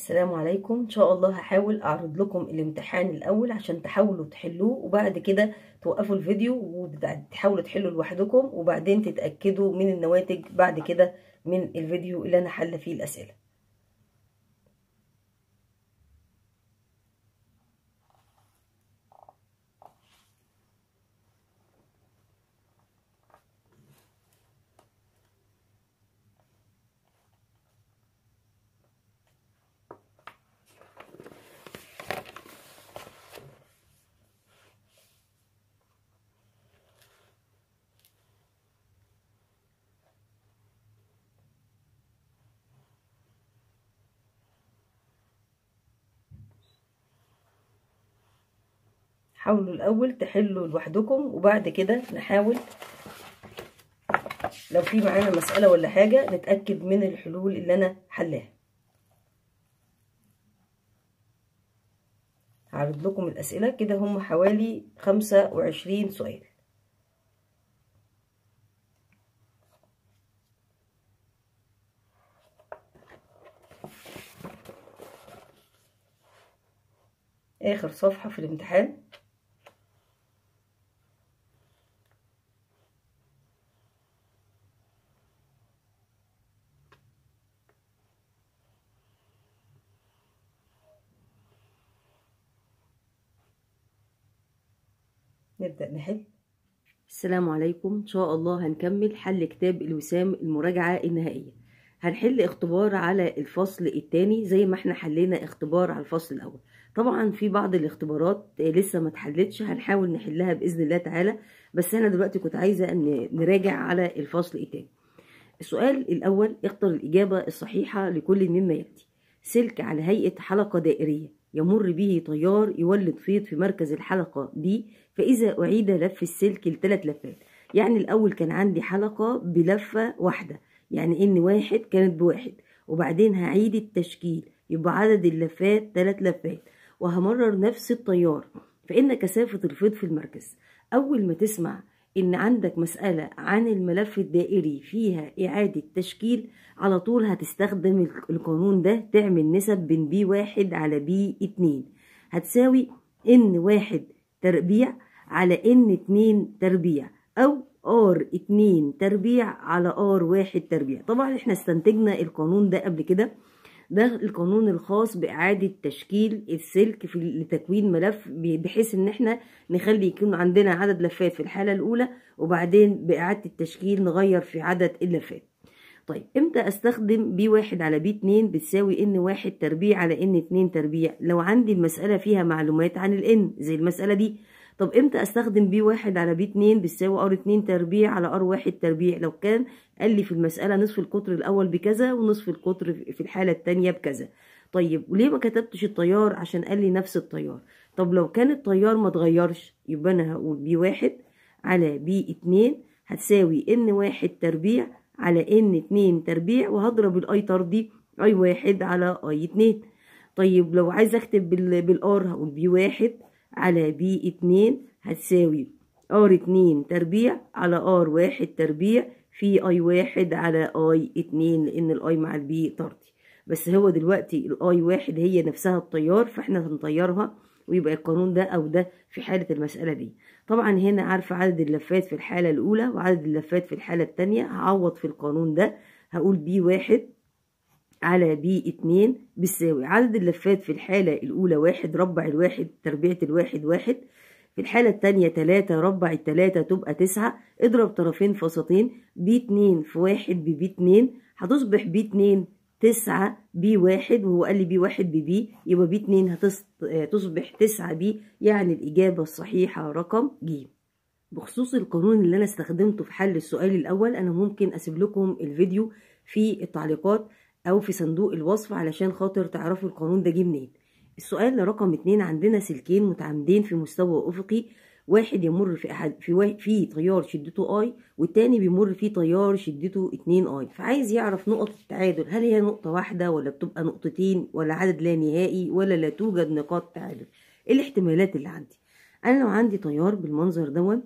السلام عليكم ان شاء الله هحاول اعرض لكم الامتحان الاول عشان تحاولوا تحلوه وبعد كده توقفوا الفيديو وتحاولوا تحلوا لوحدكم وبعدين تتاكدوا من النواتج بعد كده من الفيديو اللي انا حل فيه الاسئله حاولوا الاول تحلوا لوحدكم وبعد كده نحاول لو في معانا مسألة ولا حاجة نتأكد من الحلول اللي أنا حلاها هعرض لكم الأسئلة كده هم حوالي خمسة وعشرين سؤال آخر صفحة في الامتحان نبدأ نحل السلام عليكم إن شاء الله هنكمل حل كتاب الوسام المراجعة النهائية هنحل اختبار على الفصل الثاني زي ما احنا حلينا اختبار على الفصل الأول طبعا في بعض الاختبارات لسه ما اتحلتش هنحاول نحلها بإذن الله تعالى بس أنا دلوقتي كنت عايزة أن نراجع على الفصل الثاني السؤال الأول اختر الإجابة الصحيحة لكل مما يأتي سلك على هيئة حلقة دائرية يمر به طيار يولد فيض في مركز الحلقة B فإذا أعيد لف السلك لثلاث لفات يعني الأول كان عندي حلقة بلفة واحدة يعني إن واحد كانت بواحد وبعدين هعيد التشكيل يبقى عدد اللفات ثلاث لفات وهمرر نفس التيار فإن كثافة الفيض في المركز أول ما تسمع ان عندك مسألة عن الملف الدائري فيها اعادة تشكيل على طول هتستخدم القانون ده تعمل نسب بين بي واحد على بي اتنين هتساوي ان واحد تربيع على ان اتنين تربيع او ار اتنين تربيع على ار واحد تربيع طبعا احنا استنتجنا القانون ده قبل كده ده القانون الخاص بإعادة تشكيل السلك في لتكوين ملف بحيث إن احنا نخلي يكون عندنا عدد لفات في الحالة الأولى وبعدين بإعادة التشكيل نغير في عدد اللفات طيب امتى استخدم بي واحد على بي اتنين بتساوي ان واحد تربيع على ان اتنين تربيع لو عندي المسألة فيها معلومات عن الان زي المسألة دي طب امتى استخدم بي واحد على بي اتنين بتساوي ار اتنين تربيع على ار واحد تربيع لو كان قال لي في المسألة نصف القطر الأول بكذا ونصف القطر في الحالة التانية بكذا طيب وليه ما كتبتش التيار عشان قال لي نفس التيار طب لو كان التيار ما اتغيرش يبقى أنا هقول بي واحد على بي اتنين هتساوي ان واحد تربيع على ان اتنين تربيع وهضرب الاي طردي اي واحد على اي اتنين طيب لو عايز اكتب بالار هقول بي واحد على بي اتنين هتساوي ار اتنين تربيع على ار واحد تربيع في اي واحد على اي اتنين لان الاي مع البي طردي بس هو دلوقتي الاي واحد هي نفسها التيار فاحنا هنطيرها ويبقى القانون ده او ده في حالة المسألة دي طبعا هنا عارفة عدد اللفات في الحالة الاولى وعدد اللفات في الحالة التانية هعوض في القانون ده هقول بي واحد على بي اتنين بتساوي عدد اللفات في الحالة الأولى واحد ربع الواحد تربيعة الواحد واحد في الحالة التانية تلاتة ربع التلاتة تبقى تسعة اضرب طرفين فاصلتين بي اتنين في واحد ببي اتنين هتصبح بي اتنين تسعة بي واحد وهو قال لي بي واحد ببي يبقى بي اتنين هتصبح تسعة بي يعني الإجابة الصحيحة رقم ج بخصوص القانون اللي أنا استخدمته في حل السؤال الأول أنا ممكن أسيب لكم الفيديو في التعليقات او في صندوق الوصف علشان خاطر تعرفوا القانون ده جه منين السؤال رقم اتنين عندنا سلكين متعامدين في مستوى افقي واحد يمر في احد في, واحد في تيار شدته اي والتاني بيمر في تيار شدته اتنين اي فعايز يعرف نقط التعادل هل هي نقطة واحدة ولا بتبقى نقطتين ولا عدد لا نهائي ولا لا توجد نقاط تعادل ايه الاحتمالات اللي عندي انا لو عندي تيار بالمنظر دون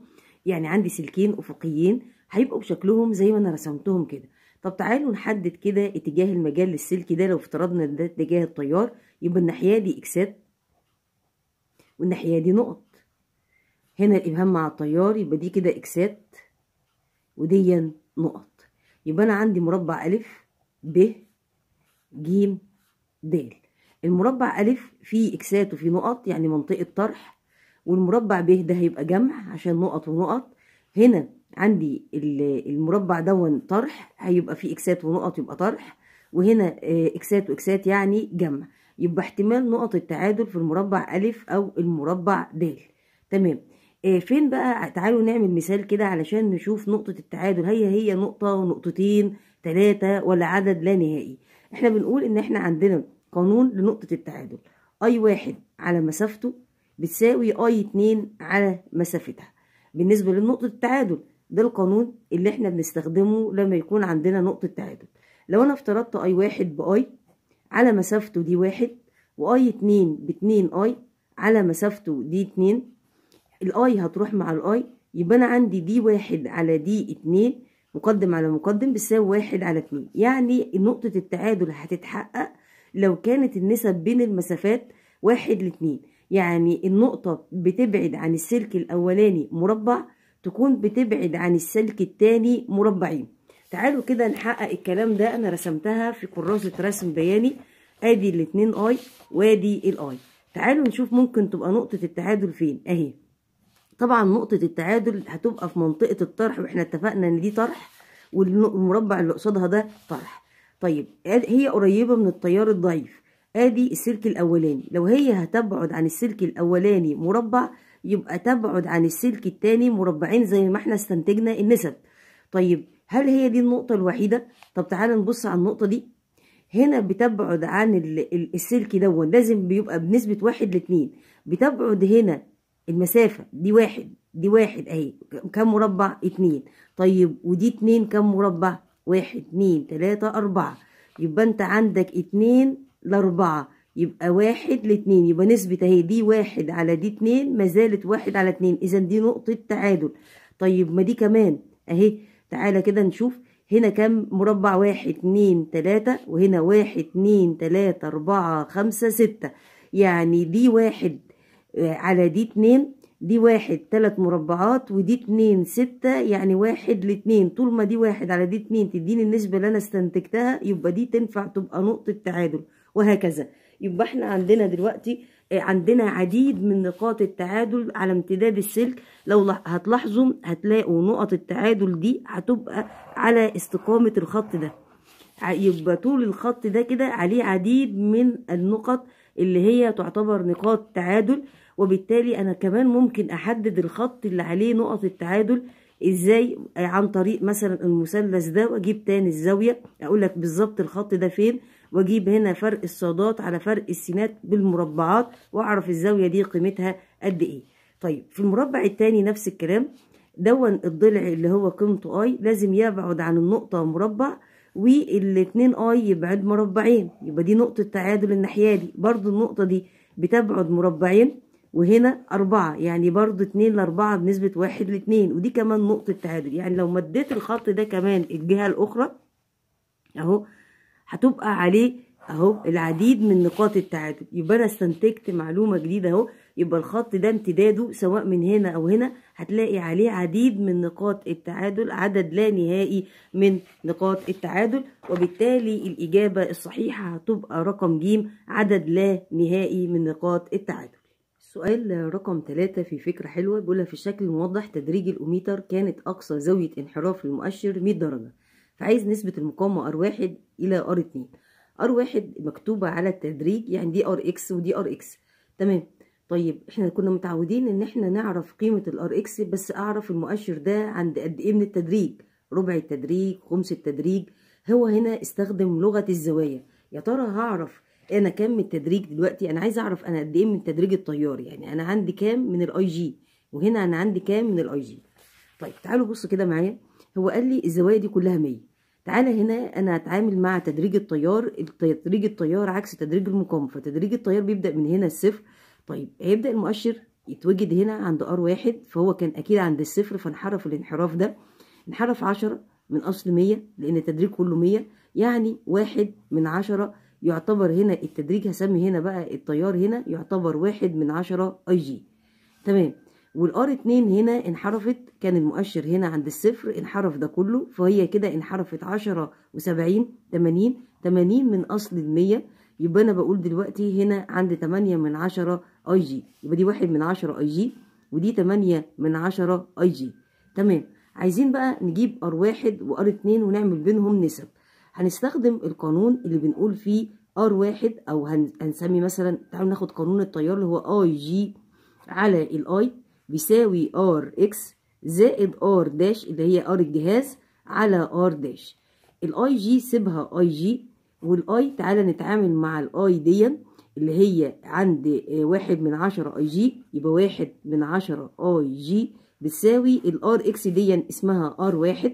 يعني عندي سلكين افقيين هيبقوا بشكلهم زي ما انا رسمتهم كده طب تعالوا نحدد كده اتجاه المجال السلكي ده لو افترضنا ده اتجاه التيار يبقى الناحية دي إكسات والناحية دي نقط هنا الإبهام مع التيار يبقى دي كده إكسات ودي نقط يبقى أنا عندي مربع ألف ب ج د المربع ألف فيه إكسات وفيه نقط يعني منطقة طرح والمربع ب ده هيبقى جمع عشان نقط ونقط هنا عندي المربع دون طرح هيبقى فيه اكسات ونقط يبقى طرح وهنا آه، اكسات واكسات يعني جمع يبقى احتمال نقط التعادل في المربع الف او المربع د تمام آه، فين بقى تعالوا نعمل مثال كده علشان نشوف نقطة التعادل هي هي نقطة ونقطتين ثلاثة ولا عدد لا نهائي احنا بنقول ان احنا عندنا قانون لنقطة التعادل اي واحد على مسافته بتساوي اي اتنين على مسافتها بالنسبة لنقطة التعادل ده القانون اللي احنا بنستخدمه لما يكون عندنا نقطة تعادل لو انا افترضت اي واحد باي على مسافته دي واحد واي اتنين باتنين اي على مسافته دي اتنين الاي هتروح مع الاي يبقى انا عندي دي واحد على دي اتنين مقدم على مقدم بتساوي واحد على اتنين يعني نقطة التعادل هتتحقق لو كانت النسب بين المسافات واحد لاتنين يعني النقطة بتبعد عن السلك الأولاني مربع تكون بتبعد عن السلك التاني مربعين تعالوا كده نحقق الكلام ده انا رسمتها في كراسة رسم بياني ادي الاتنين اي وادي الاي تعالوا نشوف ممكن تبقى نقطة التعادل فين اهي طبعا نقطة التعادل هتبقى في منطقة الطرح واحنا اتفقنا ان دي طرح والمربع اللي قصادها ده طرح طيب هي قريبة من التيار الضعيف ادي السلك الاولاني لو هي هتبعد عن السلك الاولاني مربع يبقى تبعد عن السلك التاني مربعين زي ما احنا استنتجنا النسب طيب هل هي دي النقطة الوحيدة؟ طب تعالى نبص على النقطة دي هنا بتبعد عن السلك دون لازم بيبقى بنسبة واحد لاتنين بتبعد هنا المسافة دي واحد دي واحد اهي كم مربع اتنين طيب ودي اتنين كم مربع واحد اتنين تلاتة اربعة يبقى انت عندك اتنين لاربعة يبقى واحد لاتنين يبقى نسبة اهي دي واحد على دي اتنين ما زالت واحد على اتنين اذا دي نقطة تعادل طيب ما دي كمان اهي تعالى كده نشوف هنا كام مربع واحد اتنين تلاتة وهنا واحد اتنين تلاتة اربعة خمسة ستة يعني دي واحد آه، على دي اتنين دي واحد تلات مربعات ودي اتنين ستة يعني واحد لاتنين طول ما دي واحد على دي اتنين تديني النسبة اللي انا استنتجتها يبقى دي تنفع تبقى نقطة تعادل وهكذا يبقى احنا عندنا دلوقتي آه، عندنا عديد من نقاط التعادل على امتداد السلك لو هتلاحظوا هتلاقوا نقط التعادل دي هتبقى على استقامة الخط ده يبقى طول الخط ده كده عليه عديد من النقط اللي هي تعتبر نقاط تعادل وبالتالي انا كمان ممكن احدد الخط اللي عليه نقط التعادل ازاي آه، عن طريق مثلا المثلث ده واجيب تاني الزاوية اقولك بالظبط الخط ده فين واجيب هنا فرق الصادات على فرق السينات بالمربعات واعرف الزاويه دي قيمتها قد ايه طيب في المربع الثاني نفس الكلام دون الضلع اللي هو قيمته اي لازم يبعد عن النقطه مربع والاتنين اي يبعد مربعين يبقى دي نقطه تعادل الناحيه دي برضو النقطه دي بتبعد مربعين وهنا أربعة يعني برضو اتنين لأربعة بنسبة واحد لاتنين ودي كمان نقطة تعادل يعني لو مديت الخط ده كمان الجهة الأخرى أهو هتبقى عليه اهو العديد من نقاط التعادل يبقى انا استنتجت معلومه جديده اهو يبقى الخط ده امتداده سواء من هنا او هنا هتلاقي عليه عديد من نقاط التعادل عدد لا نهائي من نقاط التعادل وبالتالي الاجابه الصحيحه هتبقى رقم ج عدد لا نهائي من نقاط التعادل سؤال رقم ثلاثة في فكرة حلوة بيقولها في الشكل الموضح تدريج الاوميتر كانت أقصى زاوية انحراف للمؤشر 100 درجة فعايز نسبة المقاومة R1 إلى R2 R1 مكتوبة على التدريج يعني دي RX ودي RX تمام طيب احنا كنا متعودين ان احنا نعرف قيمة الار اكس بس اعرف المؤشر ده عند قد ايه من التدريج ربع التدريج خمس التدريج هو هنا استخدم لغة الزوايا يا ترى هعرف انا كام من التدريج دلوقتي انا عايز اعرف انا قد ايه من تدريج التيار يعني انا عندي كام من الاي جي وهنا انا عندي كام من الاي جي طيب تعالوا بصوا كده معايا هو قال لي الزوايا دي كلها 100 تعالى هنا انا هتعامل مع تدريج التيار تدريج التيار عكس تدريج المقاومه فتدريج التيار بيبدا من هنا الصفر طيب هيبدا المؤشر يتوجد هنا عند ار واحد فهو كان اكيد عند الصفر فانحرف الانحراف ده انحرف عشرة من اصل مية لان التدريج كله مية يعني واحد من عشرة يعتبر هنا التدريج هسمي هنا بقى التيار هنا يعتبر واحد من عشرة اي جي تمام والار 2 هنا انحرفت كان المؤشر هنا عند الصفر انحرف ده كله فهي كده انحرفت 10 و70 80 80 من اصل ال 100 يبقى انا بقول دلوقتي هنا عند 8 من 10 اي جي يبقى دي 1 من 10 اي جي ودي 8 من 10 اي جي تمام عايزين بقى نجيب ار 1 وار 2 ونعمل بينهم نسب هنستخدم القانون اللي بنقول فيه ار 1 او هنسمي مثلا تعالوا ناخد قانون التيار اللي هو اي جي على الاي بيساوي ار اكس زائد ار داش اللي هي ار الجهاز على ار داش الاي جي سيبها اي جي والاي تعالى نتعامل مع الاي دي اللي هي عند واحد من عشرة اي جي يبقى واحد من عشرة اي جي بتساوي الار اكس دي اسمها ار واحد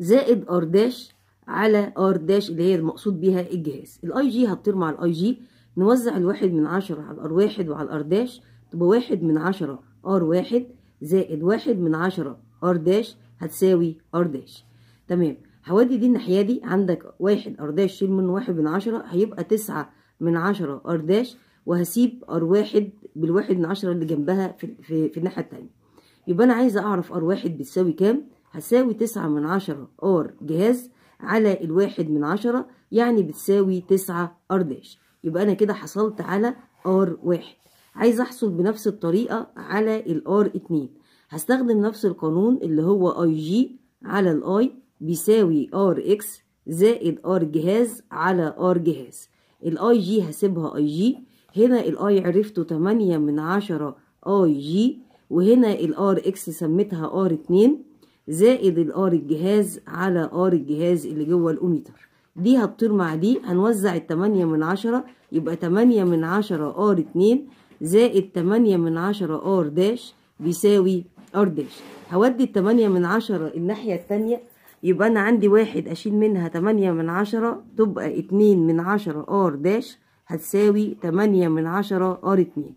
زائد ار داش على ار داش اللي هي المقصود بها الجهاز الاي جي هتطير مع الاي جي نوزع الواحد من عشرة على الار واحد وعلى الار داش تبقى واحد من عشرة ار واحد زائد واحد من عشرة ار داش هتساوي ار داش تمام هودي دي الناحية دي عندك واحد ار داش شيل منه واحد من عشرة هيبقى تسعة من عشرة ار داش وهسيب ار واحد بالواحد من عشرة اللي جنبها في, في, في الناحية التانية يبقى أنا عايزة أعرف ار واحد بتساوي كام هساوي تسعة من عشرة ار جهاز على الواحد من عشرة يعني بتساوي تسعة ار داش يبقى أنا كده حصلت على ار واحد عايز احصل بنفس الطريقة على الار اتنين هستخدم نفس القانون اللي هو اي جي على الاي بيساوي ار اكس زائد ار جهاز على ار جهاز الاي جي هسيبها اي جي هنا الاي عرفته تمانية من عشرة اي جي وهنا الار اكس سميتها ار اتنين زائد الار الجهاز على ار الجهاز اللي جوه الاوميتر دي هتطير مع دي هنوزع التمانية من عشرة يبقى تمانية من عشرة ار اتنين زائد 8 من 10 ار داش بيساوي ار داش هودي ال 8 من 10 الناحية التانية يبقى أنا عندي واحد أشيل منها 8 من 10 تبقى 2 من 10 ار داش هتساوي 8 من 10 ار 2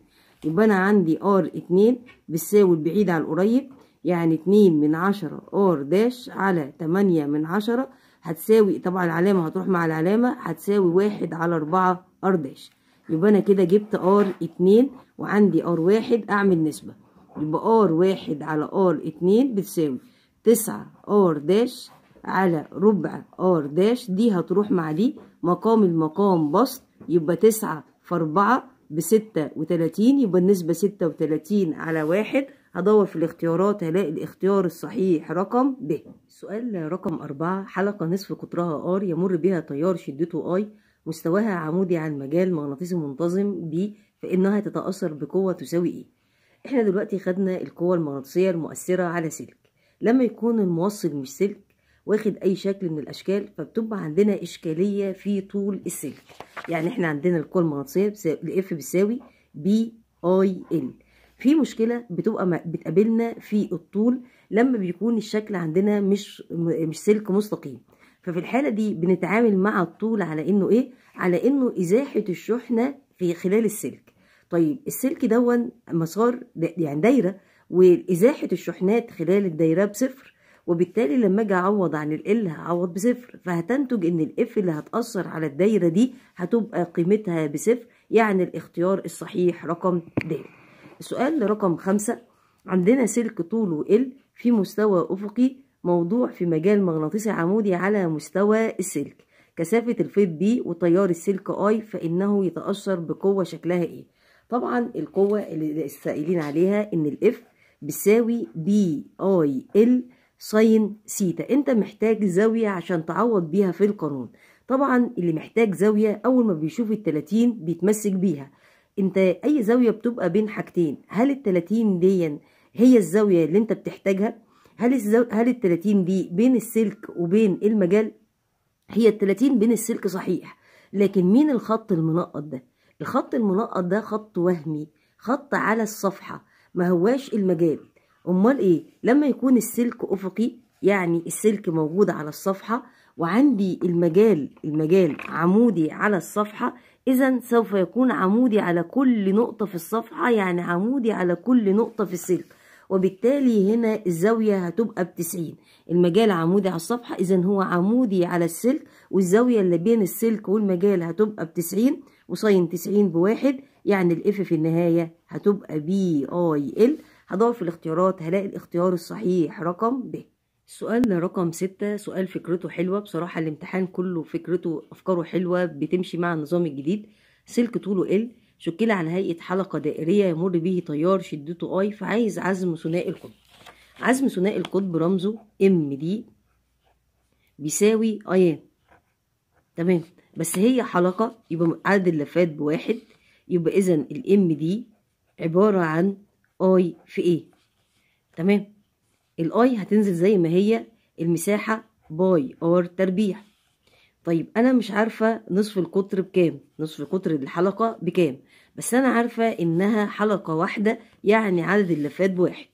يبقى أنا عندي ار 2 بتساوي البعيد على القريب يعني 2 من 10 ار داش على 8 من 10 هتساوي طبعا العلامة هتروح مع العلامة هتساوي واحد على أربعة داش يبقى انا كده جبت ار اتنين وعندي ار واحد اعمل نسبة يبقى ار واحد على ار اتنين بتساوي تسعة ار داش على ربع ار داش دي هتروح مع دي مقام المقام بسط يبقى تسعة في اربعة بستة وتلاتين يبقى النسبة ستة وتلاتين على واحد هدور في الاختيارات هلاقي الاختيار الصحيح رقم ب السؤال رقم أربعة حلقة نصف قطرها ار يمر بها تيار شدته اي مستواها عمودي عن مجال مغناطيسي منتظم ب فإنها تتأثر بقوة تساوي إيه إحنا دلوقتي خدنا القوة المغناطيسية المؤثرة على سلك لما يكون الموصل مش سلك واخد أي شكل من الأشكال فبتبقى عندنا إشكالية في طول السلك يعني إحنا عندنا القوة المغناطيسية لإف بتساوي بي اي ال في مشكلة بتبقى بتقابلنا في الطول لما بيكون الشكل عندنا مش مش سلك مستقيم ففي الحالة دي بنتعامل مع الطول على انه ايه على انه ازاحة الشحنة في خلال السلك طيب السلك دون مسار يعني دايرة وازاحة الشحنات خلال الدايرة بصفر وبالتالي لما اجي اعوض عن ال هعوض بصفر فهتنتج ان الاف اللي هتأثر على الدايرة دي هتبقى قيمتها بصفر يعني الاختيار الصحيح رقم د السؤال رقم خمسة عندنا سلك طوله ال في مستوى افقي موضوع في مجال مغناطيسي عمودي على مستوى السلك كثافة الفيض بي وتيار السلك اي فإنه يتأثر بقوة شكلها ايه طبعا القوة اللي سائلين عليها إن الإف بتساوي بي اي ال ساين سيتا انت محتاج زاوية عشان تعوض بيها في القانون طبعا اللي محتاج زاوية أول ما بيشوف التلاتين بيتمسك بيها انت أي زاوية بتبقى بين حاجتين هل التلاتين دي هي الزاوية اللي انت بتحتاجها هل الزو... هل ال 30 دي بين السلك وبين المجال هي ال 30 بين السلك صحيح لكن مين الخط المنقط ده الخط المنقط ده خط وهمي خط على الصفحة ما هواش المجال امال ايه لما يكون السلك افقي يعني السلك موجود على الصفحة وعندي المجال المجال عمودي على الصفحة إذا سوف يكون عمودي على كل نقطة في الصفحة يعني عمودي على كل نقطة في السلك وبالتالي هنا الزاوية هتبقى بتسعين المجال عمودي على الصفحة إذا هو عمودي على السلك والزاوية اللي بين السلك والمجال هتبقى بتسعين وصين تسعين بواحد يعني الإف في النهاية هتبقى بي آي إل هضعف الاختيارات هلاقي الاختيار الصحيح رقم ب سؤال رقم ستة سؤال فكرته حلوة بصراحة الامتحان كله فكرته أفكاره حلوة بتمشي مع النظام الجديد سلك طوله ال شكل على هيئة حلقة دائرية يمر به تيار شدته اي فعايز عزم ثنائي القطب عزم ثنائي القطب رمزه ام دي بيساوي ايام تمام بس هي حلقة يبقى عدد اللفات بواحد يبقى اذا الام دي عبارة عن اي في ايه تمام الاي هتنزل زي ما هي المساحة باي ار تربيع طيب انا مش عارفة نصف القطر بكام نصف قطر الحلقة بكام بس أنا عارفة إنها حلقة واحدة يعني عدد اللفات بواحد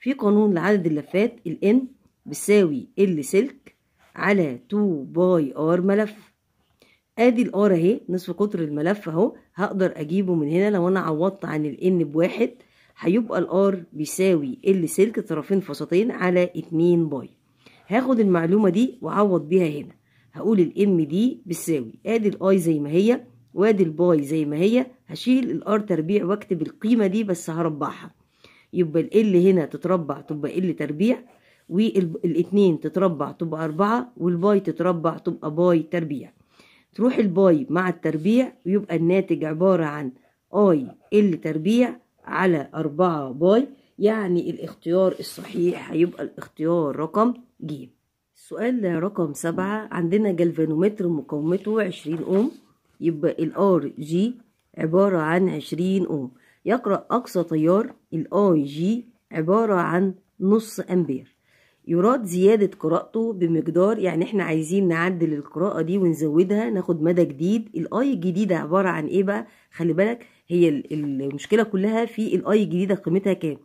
في قانون لعدد اللفات الان N ال سلك على 2 باي ار ملف ادي الار اهي نصف قطر الملف اهو هقدر اجيبه من هنا لو انا عوضت عن الان بواحد هيبقى الار بيساوي ال سلك طرفين فسطين على 2 باي هاخد المعلومه دي واعوض بيها هنا هقول الام دي بتساوي ادي الاي زي ما هي وادي الباي زي ما هي هشيل الار تربيع واكتب القيمة دي بس هربعها يبقى ال ال هنا تتربع تبقى ال تربيع والاثنين تتربع تبقى أربعة والباي تتربع تبقى باي تربيع تروح الباي مع التربيع ويبقى الناتج عبارة عن اي ال تربيع على أربعة باي يعني الاختيار الصحيح هيبقى الاختيار رقم ج السؤال رقم سبعة عندنا جلفانومتر مقاومته عشرين أوم يبقى الار جي عبارة عن عشرين أوم يقرأ أقصى تيار الآي جي عبارة عن نص أمبير يراد زيادة قراءته بمقدار يعني احنا عايزين نعدل القراءة دي ونزودها ناخد مدى جديد الاي الجديدة عبارة عن ايه بقى خلي بالك هي المشكلة كلها في الاي الجديدة قيمتها كام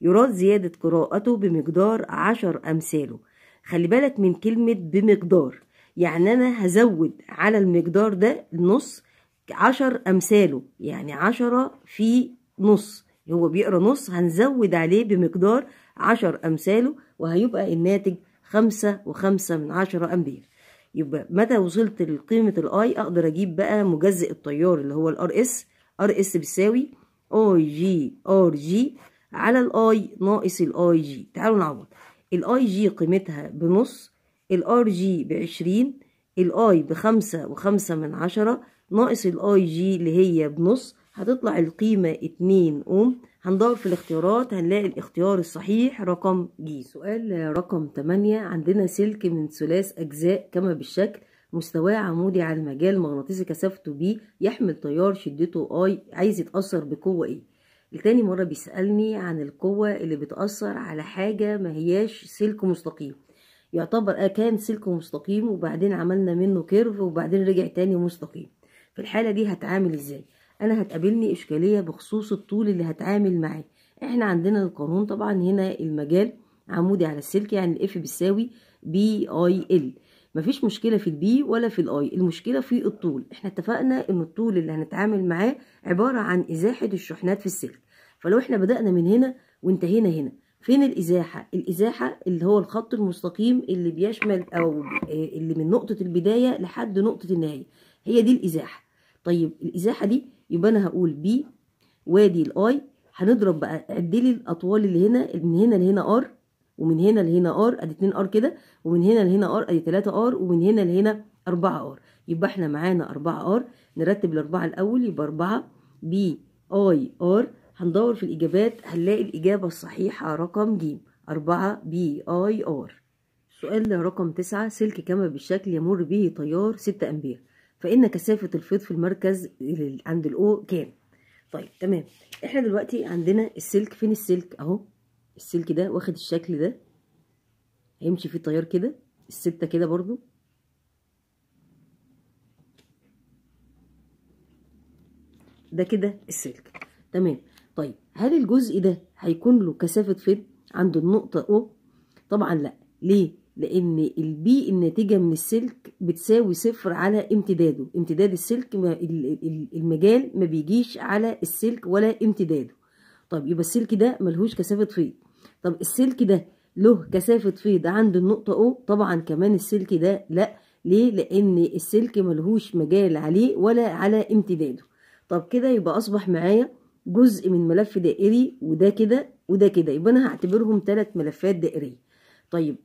يراد زيادة قراءته بمقدار عشر امثاله خلي بالك من كلمة بمقدار يعني انا هزود على المقدار ده النص عشر أمثاله يعني عشرة في نص هو بيقرا نص هنزود عليه بمقدار عشر أمثاله وهيبقى الناتج خمسة وخمسة من عشرة أمبير يبقى متى وصلت لقيمة الآي أقدر أجيب بقى مجزئ التيار اللي هو الار اس ار اس بيساوي اي جي ار جي على الاي ناقص الاي جي تعالوا نعوض الاي جي قيمتها بنص الار جي بعشرين الاي بخمسة وخمسة من عشرة ناقص الاي جي اللي هي بنص هتطلع القيمة اتنين اوم هندور في الاختيارات هنلاقي الاختيار الصحيح رقم ج سؤال رقم تمانية عندنا سلك من ثلاث اجزاء كما بالشكل مستواه عمودي على المجال مغناطيسي كثافته ب يحمل تيار شدته اي عايز يتأثر بقوة ايه التاني مرة بيسألني عن القوة اللي بتأثر على حاجة ما هياش سلك مستقيم يعتبر آه، كان سلك مستقيم وبعدين عملنا منه كيرف وبعدين رجع تاني مستقيم في الحالة دي هتعامل ازاي انا هتقابلني اشكالية بخصوص الطول اللي هتعامل معاه احنا عندنا القانون طبعا هنا المجال عمودي على السلك يعني الاف بيساوي بي اي ال مفيش مشكله في البي ولا في الاي المشكله في الطول احنا اتفقنا ان الطول اللي هنتعامل معاه عباره عن ازاحه الشحنات في السلك فلو احنا بدانا من هنا وانتهينا هنا فين الازاحه الازاحه اللي هو الخط المستقيم اللي بيشمل او آه، اللي من نقطه البدايه لحد نقطه النهايه هي دي الازاحه طيب الازاحه دي يبقى انا هقول بي وادي الاي هنضرب بقى عد لي الاطوال اللي هنا من هنا لهنا ار ومن هنا لهنا ار ادي 2 ار كده ومن هنا لهنا ار ادي 3 ار ومن هنا لهنا 4 ار يبقى احنا معانا 4 ار نرتب الاربعه الاول يبقى 4 بي اي ار هندور في الاجابات هنلاقي الاجابه الصحيحه رقم ج 4 بي اي ار سؤال رقم 9 سلك كما بالشكل يمر به تيار 6 امبير فإن كثافة الفيض في المركز عند الأو كام طيب تمام احنا دلوقتي عندنا السلك فين السلك اهو السلك ده واخد الشكل ده هيمشي فيه التيار كده الستة كده برضو ده كده السلك تمام طيب هل الجزء ده هيكون له كثافة فيض عند النقطة O طبعا لا ليه لان البي الناتجه من السلك بتساوي صفر على امتداده امتداد السلك ما المجال ما بيجيش على السلك ولا امتداده طب يبقى السلك ده ملهوش كثافه فيض طب السلك ده له كثافه فيض عند النقطه او طبعا كمان السلك ده لا ليه لان السلك ملهوش مجال عليه ولا على امتداده طب كده يبقى اصبح معايا جزء من ملف دائري وده كده وده كده يبقى انا هعتبرهم ثلاث ملفات دائريه طيب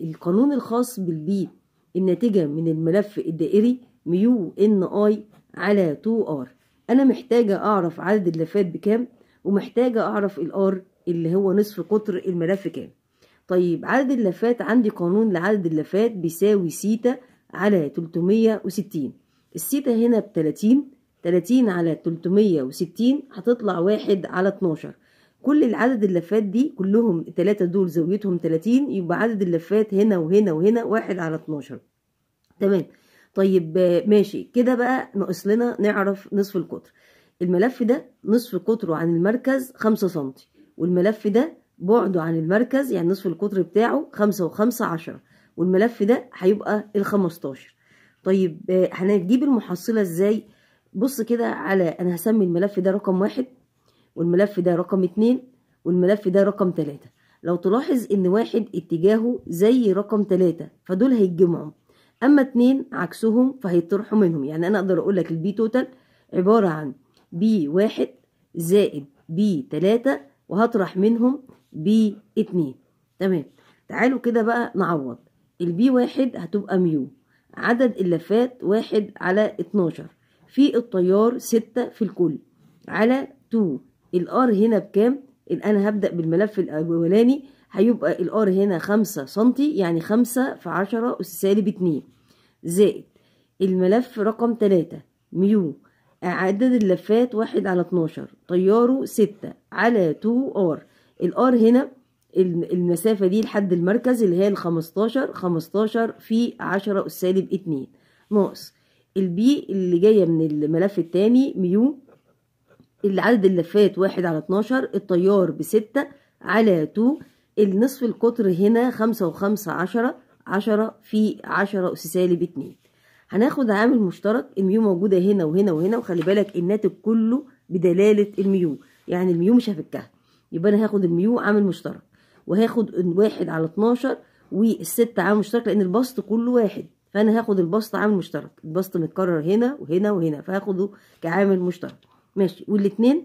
القانون الخاص بالبي الناتجة من الملف الدائري ميو ان اي على 2 ار انا محتاجة اعرف عدد اللفات بكام ومحتاجة اعرف الار اللي هو نصف قطر الملف كام طيب عدد اللفات عندي قانون لعدد اللفات بيساوي سيتا على 360 السيتا هنا ب 30 30 على 360 هتطلع واحد على 12 كل العدد اللفات دي كلهم التلاتة دول زاويتهم 30 يبقى عدد اللفات هنا وهنا وهنا واحد على 12 تمام طيب ماشي كده بقى ناقص لنا نعرف نصف القطر الملف ده نصف قطره عن المركز 5 سم والملف ده بعده عن المركز يعني نصف القطر بتاعه 5 و5 10 والملف ده هيبقى ال 15 طيب آه، هنجيب المحصله ازاي بص كده على انا هسمي الملف ده رقم واحد والملف ده رقم اتنين والملف ده رقم تلاتة لو تلاحظ ان واحد اتجاهه زي رقم تلاتة فدول هيتجمعوا اما اتنين عكسهم فهيطرحوا منهم يعني انا اقدر اقول لك البي توتال عبارة عن بي واحد زائد بي تلاتة وهطرح منهم بي اتنين تمام تعالوا كده بقى نعوض البي واحد هتبقى ميو عدد اللفات واحد على اتناشر في التيار ستة في الكل على تو الار هنا بكام انا هبدأ بالملف الاولاني هيبقى الار هنا خمسة سنتي يعني خمسة في عشرة سالب اتنين زائد الملف رقم تلاتة ميو عدد اللفات واحد على اتناشر طياره ستة على تو ار الار هنا المسافة دي لحد المركز اللي هي الخمستاشر خمستاشر في عشرة سالب اتنين ناقص البي اللي جاية من الملف التاني ميو العدد اللفات واحد على اتناشر التيار بستة على تو النصف القطر هنا خمسة وخمسة عشرة عشرة في عشرة أس سالب اتنين هناخد عامل مشترك الميو موجودة هنا وهنا وهنا وخلي بالك الناتج كله بدلالة الميو يعني الميو مش هفكها يبقى أنا هاخد الميو عامل مشترك وهاخد واحد على اتناشر والستة عامل مشترك لأن البسط كله واحد فأنا هاخد البسط عامل مشترك البسط متكرر هنا وهنا وهنا فهاخده كعامل مشترك ماشي والاثنين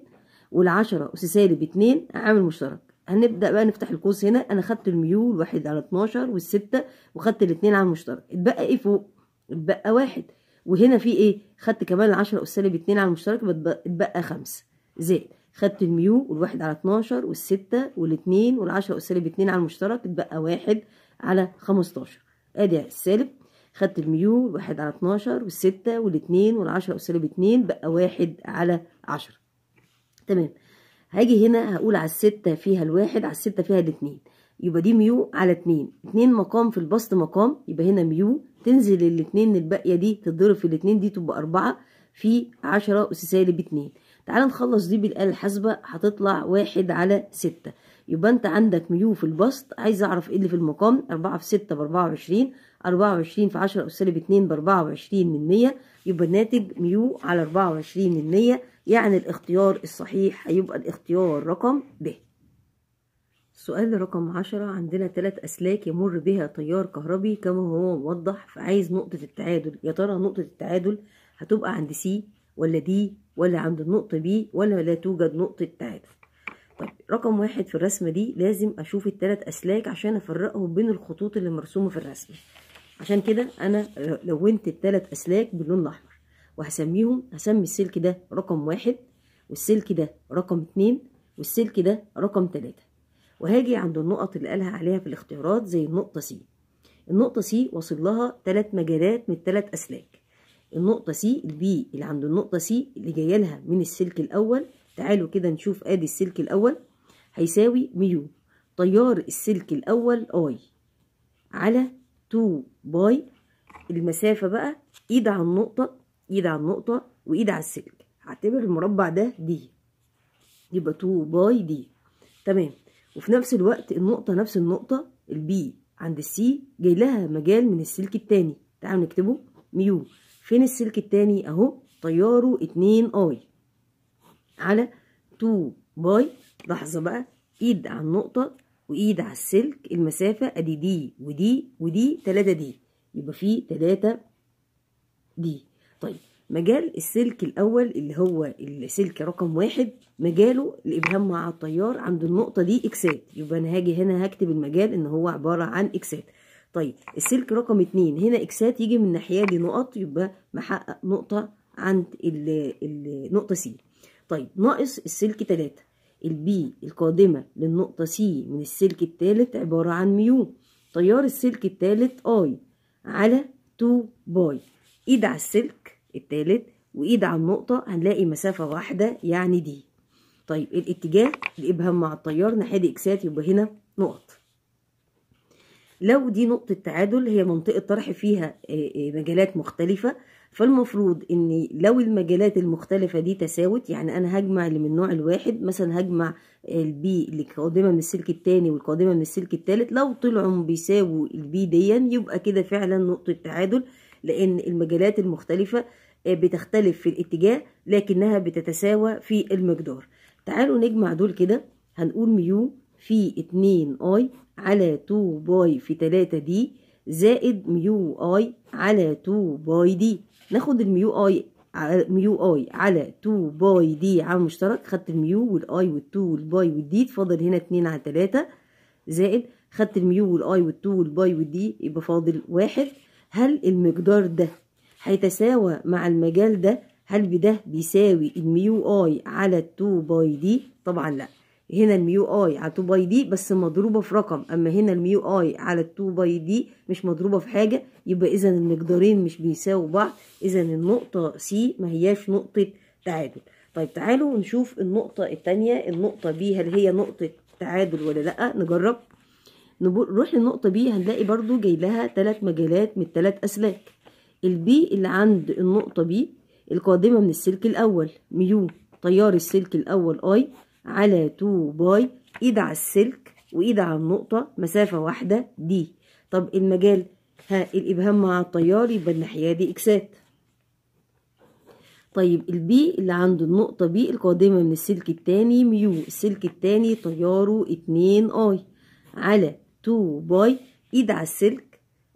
والعشرة أس سالب اتنين عامل مشترك هنبدأ بقى نفتح القوس هنا أنا خدت الميول واحد على اتناشر والستة وخدت الاتنين عامل مشترك اتبقى ايه فوق اتبقى واحد وهنا في ايه خدت كمان العشرة أس سالب اتنين عامل مشترك اتبقى خمسة زائد خدت الميو والواحد على اتناشر والستة والاتنين والعشرة أس سالب اتنين على المشترك اتبقى واحد على خمستاشر ادي السالب خدت الميو واحد على اتناشر والستة والاتنين والعشرة أس سالب اتنين بقى واحد على عشرة تمام هاجي هنا هقول على الستة فيها الواحد على الستة فيها الاتنين يبقى دي ميو على اتنين اتنين مقام في البسط مقام يبقى هنا ميو تنزل الاتنين الباقية دي تتضرب في الاتنين دي تبقى أربعة في عشرة أس سالب اتنين تعال نخلص دي بالآلة الحاسبة هتطلع واحد على ستة يبقى انت عندك ميو في البسط عايز اعرف ايه اللي في المقام أربعة في ستة بأربعة وعشرين أربعة وعشرين في عشرة أس سالب اتنين بأربعة وعشرين من مية يبقى الناتج ميو على أربعة وعشرين من مية يعني الاختيار الصحيح هيبقى الاختيار رقم ب السؤال رقم عشرة عندنا ثلاث أسلاك يمر بها تيار كهربي كما هو موضح فعايز نقطة التعادل يا ترى نقطة التعادل هتبقى عند سي ولا دي ولا عند النقطة بي ولا لا توجد نقطة تعادل طيب رقم واحد في الرسمة دي لازم أشوف الثلاث أسلاك عشان أفرقهم بين الخطوط اللي مرسومة في الرسمة عشان كده أنا لونت الثلاث أسلاك باللون الأحمر وهسميهم هسمي السلك ده رقم واحد والسلك ده رقم اتنين والسلك ده رقم تلاتة وهاجي عند النقط اللي قالها عليها في الاختيارات زي النقطة سي النقطة سي واصل لها تلات مجالات من التلات أسلاك النقطة سي البي اللي عند النقطة سي اللي جاية لها من السلك الأول تعالوا كده نشوف ادي السلك الأول هيساوي ميو تيار السلك الأول اي على 2 باي المسافة بقى ايد على النقطة ايد على النقطة وايد على السلك هعتبر المربع ده دي يبقى 2 باي دي تمام وفي نفس الوقت النقطة نفس النقطة البي عند السي جاي لها مجال من السلك التاني تعالوا نكتبه ميو فين السلك التاني اهو طياره 2 اي على 2 باي لحظة بقى ايد على النقطة وايد على السلك المسافة ادي دي ودي ودي 3 دي يبقى في 3 دي طيب مجال السلك الأول اللي هو السلك رقم واحد مجاله الإبهام مع التيار عند النقطة دي إكسات يبقى أنا هاجي هنا هكتب المجال إن هو عبارة عن إكسات طيب السلك رقم اتنين هنا إكسات يجي من الناحية دي نقط يبقى محقق نقطة عند النقطة سي طيب ناقص السلك تلاتة البي القادمة للنقطة سي من السلك التالت عبارة عن ميو تيار السلك التالت اي على 2 باي ايد على السلك التالت وايد على النقطة هنلاقي مسافة واحدة يعني دي طيب الاتجاه الابهام مع التيار ناحية دي اكسات يبقى هنا نقط لو دي نقطة تعادل هي منطقة طرح فيها آه، آه، مجالات مختلفة فالمفروض ان لو المجالات المختلفة دي تساوت يعني انا هجمع اللي من النوع الواحد مثلا هجمع آه، البي اللي قادمة من السلك الثاني والقادمة من السلك الثالث لو طلعوا بيساووا البي ديا يبقى كده فعلا نقطة تعادل لان المجالات المختلفة بتختلف في الاتجاه لكنها بتتساوى في المقدار تعالوا نجمع دول كده هنقول ميو في 2 اي على 2 باي في 3 دي زائد ميو اي على 2 باي دي ناخد الميو اي ميو اي على 2 باي دي عامل مشترك خدت الميو والاي وال2 والباي والدي اتفضل هنا 2 على 3 زائد خدت الميو والاي وال والباي والدي يبقى فاضل واحد هل المقدار ده هيتساوى مع المجال ده هل بده بيساوي الميو اي على 2 باي دي طبعا لا هنا الميو اي على 2 باي دي بس مضروبه في رقم اما هنا الميو اي على 2 باي دي مش مضروبه في حاجه يبقى اذا المقدارين مش بيساووا بعض اذا النقطه سي ما هياش نقطه تعادل طيب تعالوا نشوف النقطه الثانيه النقطه بي هل هي نقطه تعادل ولا لا نجرب نروح للنقطه بي هنلاقي برضو جاي لها ثلاث مجالات من ثلاث اسلاك البي اللي عند النقطة بي القادمة من السلك الأول ميو طيار السلك الأول أي على تو باي إيد على السلك وإيد على النقطة مسافة واحدة دي طب المجال ها الإبهام مع الطيار يبقى الناحية دي إكسات طيب البي اللي عند النقطة بي القادمة من السلك التاني ميو السلك التاني طياره اتنين اي على تو باي ايد على السلك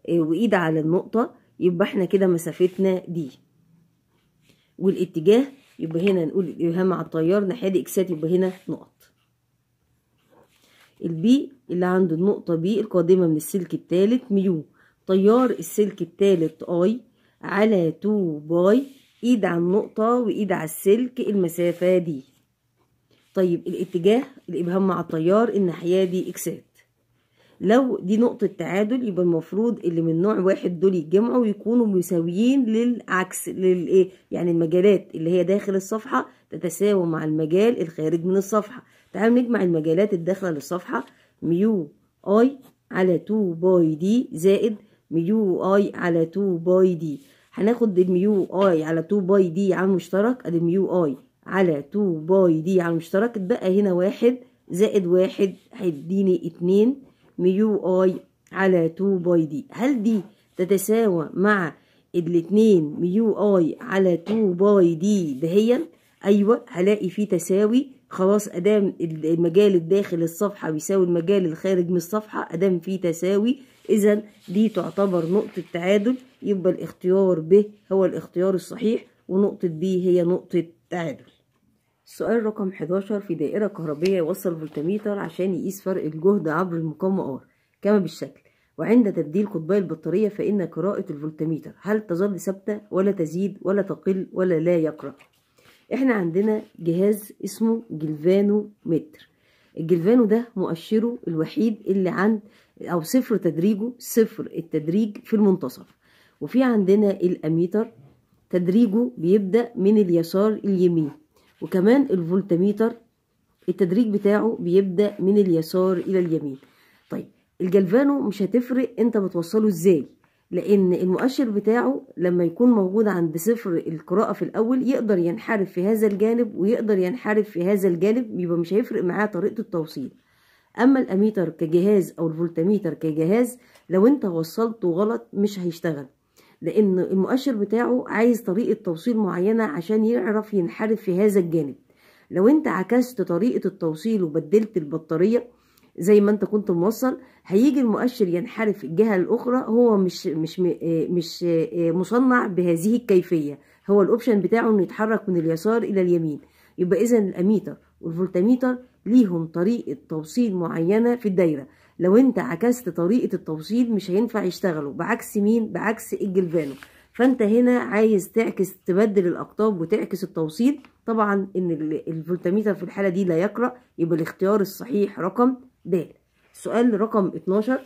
آه، وايد على النقطة يبقى احنا كده مسافتنا دي والاتجاه يبقى هنا نقول الإبهام على التيار ناحية دي إكسات يبقى هنا نقط البي اللي عند النقطة بي القادمة من السلك الثالث ميو تيار السلك الثالث اي على تو باي ايد على النقطة وايد على السلك المسافة دي طيب الاتجاه الإبهام مع التيار الناحية دي إكسات لو دي نقطة تعادل يبقى المفروض اللي من نوع واحد دول يتجمعوا ويكونوا مساويين للعكس للايه يعني المجالات اللي هي داخل الصفحة تتساوى مع المجال الخارج من الصفحة تعالوا نجمع المجالات الداخلة للصفحة ميو اي على 2 باي دي زائد ميو اي على 2 باي دي هناخد الميو اي على 2 باي دي على المشترك ادي ميو اي على 2 باي دي على المشترك اتبقى هنا واحد زائد واحد هيديني اتنين ميو اي على 2 باي دي هل دي تتساوى مع الاتنين ميو اي على 2 باي دي دهيا ايوه هلاقي فيه تساوي خلاص ادام المجال الداخل الصفحه بيساوي المجال الخارج من الصفحه ادام فيه تساوي اذا دي تعتبر نقطه تعادل يبقى الاختيار ب هو الاختيار الصحيح ونقطه ب هي نقطه تعادل السؤال رقم 11 في دائرة كهربية يوصل فولتميتر عشان يقيس فرق الجهد عبر المقاومة R كما بالشكل وعند تبديل قطبي البطارية فإن قراءة الفولتميتر هل تظل ثابتة ولا تزيد ولا تقل ولا لا يقرأ احنا عندنا جهاز اسمه جلفانو متر الجلفانو ده مؤشره الوحيد اللي عند أو صفر تدريجه صفر التدريج في المنتصف وفي عندنا الأميتر تدريجه بيبدأ من اليسار اليمين وكمان الفولتميتر التدريج بتاعه بيبدأ من اليسار إلى اليمين طيب الجلفانو مش هتفرق انت بتوصله ازاي لأن المؤشر بتاعه لما يكون موجود عند صفر القراءة في الأول يقدر ينحرف في هذا الجانب ويقدر ينحرف في هذا الجانب يبقى مش هيفرق معاه طريقة التوصيل أما الأميتر كجهاز أو الفولتميتر كجهاز لو أنت وصلته غلط مش هيشتغل لان المؤشر بتاعه عايز طريقه توصيل معينه عشان يعرف ينحرف في هذا الجانب لو انت عكست طريقه التوصيل وبدلت البطاريه زي ما انت كنت موصل هيجي المؤشر ينحرف الجهه الاخرى هو مش مش مش مصنع بهذه الكيفيه هو الاوبشن بتاعه انه يتحرك من اليسار الى اليمين يبقى اذا الاميتر والفولتميتر ليهم طريقه توصيل معينه في الدايره لو انت عكست طريقه التوصيل مش هينفع يشتغلوا بعكس مين بعكس الجلفانو فانت هنا عايز تعكس تبدل الاقطاب وتعكس التوصيل طبعا ان الفولتاميتر في الحاله دي لا يقرا يبقى الاختيار الصحيح رقم د سؤال رقم 12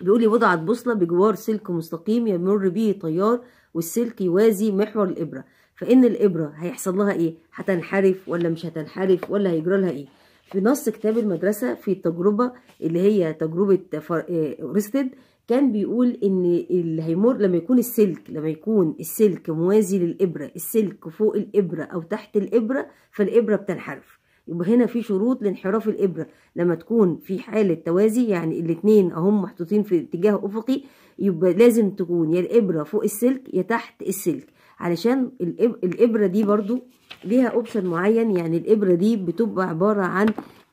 بيقول لي وضعت بوصله بجوار سلك مستقيم يمر به طيار والسلك يوازي محور الابره فان الابره هيحصل لها ايه هتنحرف ولا مش هتنحرف ولا هيجرى لها ايه في نص كتاب المدرسة في التجربة اللي هي تجربة ريستد آه، كان بيقول ان اللي هيمر لما يكون السلك لما يكون السلك موازي للإبرة السلك فوق الإبرة أو تحت الإبرة فالإبرة بتنحرف يبقى هنا في شروط لانحراف الإبرة لما تكون في حالة توازي يعني الاتنين اهم محطوطين في اتجاه أفقي يبقى لازم تكون يا الإبرة فوق السلك يا تحت السلك علشان الإبرة دي برضو ليها اوبشن معين يعني الابره دي بتبقى عباره عن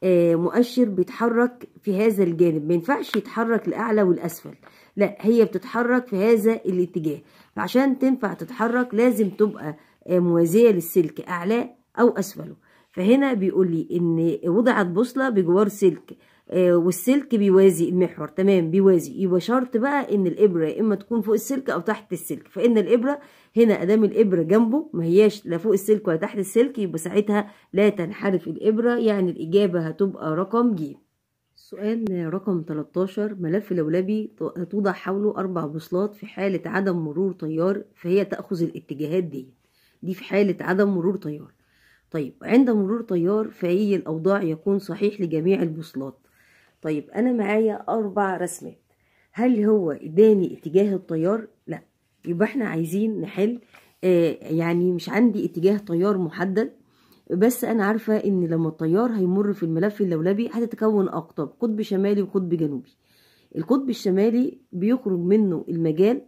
آه، مؤشر بيتحرك في هذا الجانب ما ينفعش يتحرك لاعلى والاسفل لا هي بتتحرك في هذا الاتجاه فعشان تنفع تتحرك لازم تبقى آه، موازيه للسلك اعلاه او اسفله فهنا بيقول لي ان وضعت بوصله بجوار سلك آه، والسلك بيوازي المحور تمام بيوازي يبقى شرط بقى ان الابره يا اما تكون فوق السلك او تحت السلك فان الابره هنا ادام الابره جنبه ما هياش لا فوق السلك ولا تحت السلك يبقى ساعتها لا تنحرف الابره يعني الاجابه هتبقى رقم ج سؤال رقم 13 ملف لولبي توضع حوله أربع بوصلات في حالة عدم مرور طيار فهي تأخذ الاتجاهات دي دي في حالة عدم مرور طيار طيب عند مرور طيار فأي الأوضاع يكون صحيح لجميع البوصلات طيب أنا معايا أربع رسمات هل هو إداني اتجاه التيار؟ لا يبقى احنا عايزين نحل آه يعني مش عندي اتجاه تيار محدد بس انا عارفه ان لما التيار هيمر في الملف اللولبي هتتكون اقطاب قطب شمالي وقطب جنوبي القطب الشمالي بيخرج منه المجال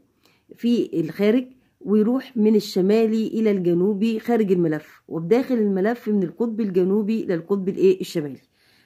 في الخارج ويروح من الشمالي الى الجنوبي خارج الملف وبداخل الملف من القطب الجنوبي للقطب الايه الشمالي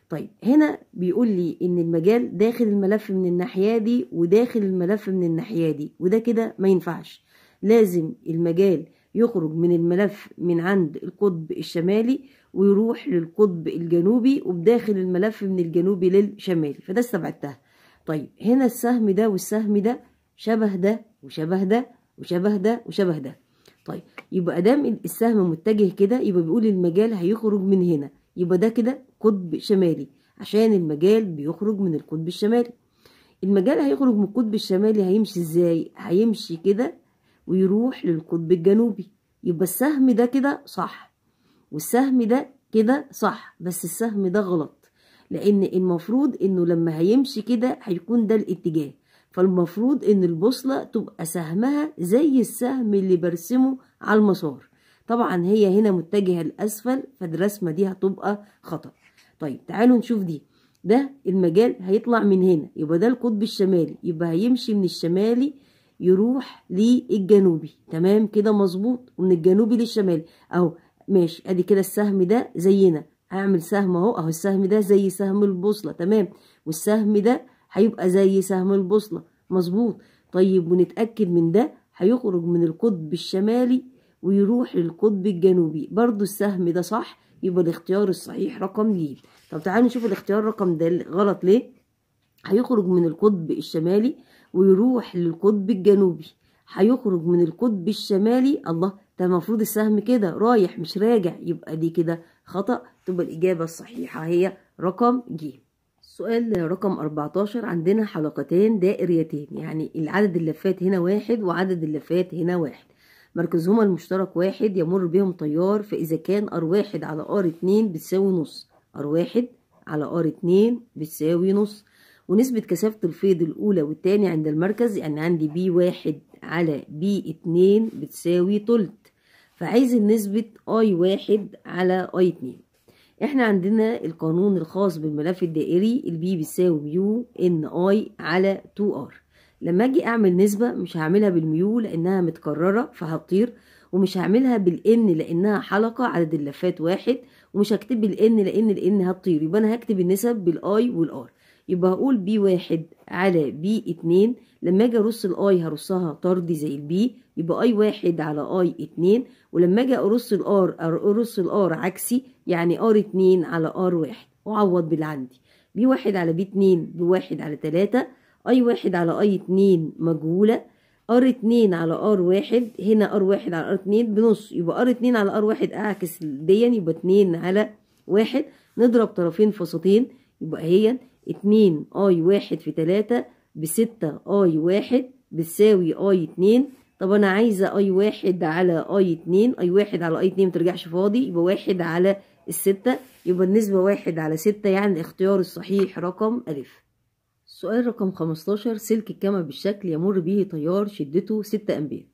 طيب هنا بيقول لي ان المجال داخل الملف من الناحيه دي وداخل الملف من الناحيه دي وده كده ما ينفعش لازم المجال يخرج من الملف من عند القطب الشمالي ويروح للقطب الجنوبي وبداخل الملف من الجنوبي للشمالي فده استبعدتها طيب هنا السهم ده والسهم ده شبه ده وشبه ده وشبه ده وشبه ده طيب يبقى دام السهم متجه كده يبقى بيقول المجال هيخرج من هنا يبقى ده كده قطب شمالي عشان المجال بيخرج من القطب الشمالي المجال هيخرج من القطب الشمالي هيمشي ازاي هيمشي كده ويروح للقطب الجنوبي يبقى السهم ده كده صح والسهم ده كده صح بس السهم ده غلط لان المفروض انه لما هيمشي كده هيكون ده الاتجاه فالمفروض ان البوصله تبقى سهمها زي السهم اللي برسمه على المسار طبعا هي هنا متجهة لأسفل فالرسمة دي هتبقى خطأ طيب تعالوا نشوف دي ده المجال هيطلع من هنا يبقى ده القطب الشمالي يبقى هيمشي من الشمالي يروح للجنوبي تمام كده مظبوط ومن الجنوبي للشمالي اهو ماشي ادي كده السهم ده زينا هعمل سهم اهو اهو السهم ده زي سهم البوصله تمام والسهم ده هيبقى زي سهم البوصله مظبوط طيب ونتاكد من ده هيخرج من القطب الشمالي ويروح للقطب الجنوبي برضو السهم ده صح يبقى الاختيار الصحيح رقم ج طب تعالوا نشوف الاختيار رقم ده غلط ليه هيخرج من القطب الشمالي ويروح للقطب الجنوبي هيخرج من القطب الشمالي الله ده المفروض السهم كده رايح مش راجع يبقى دي كده خطأ تبقى الإجابة الصحيحة هي رقم ج السؤال رقم 14 عندنا حلقتين دائريتين يعني العدد اللفات هنا واحد وعدد اللفات هنا واحد مركزهما المشترك واحد يمر بهم تيار فإذا كان ار واحد على ار اتنين بتساوي نص ار واحد على ار اتنين بتساوي نص ونسبة كثافة الفيض الأولى والتاني عند المركز يعني عندي بي واحد على بي اتنين بتساوي تلت فعايز نسبة اي واحد على اي اتنين احنا عندنا القانون الخاص بالملف الدائري البي بتساوي يو ان اي على 2 ار لما اجي اعمل نسبه مش هعملها بالميو لانها متكرره فهتطير ومش هعملها بالان لانها حلقه عدد اللفات واحد ومش هكتب الان لان الان هتطير يبقى انا هكتب النسب بالاي والار يبقى هقول بي واحد على بي اتنين لما اجي ارص الاي هرصها طردي زي البي يبقى اي واحد على اي اتنين ولما اجي ارص الار ارص الار عكسي يعني ار اتنين على ار واحد وعوض باللي عندي بي واحد على بي اتنين بواحد على تلاته اي واحد على اي اتنين مجهولة ار اتنين على ار واحد هنا ار واحد على ار اتنين بنص يبقى ار اتنين على ار واحد اعكس ديا يبقى اتنين على واحد نضرب طرفين فسطين يبقى هي اتنين اي واحد في تلاتة بستة اي واحد بتساوي اي اتنين طب انا عايزة اي واحد على اي اتنين اي واحد على اي اتنين مترجعش فاضي يبقى واحد على الستة يبقى النسبة واحد على ستة يعني الاختيار الصحيح رقم ألف سؤال رقم 15 سلك الكما بالشكل يمر به تيار شدته 6 أمبير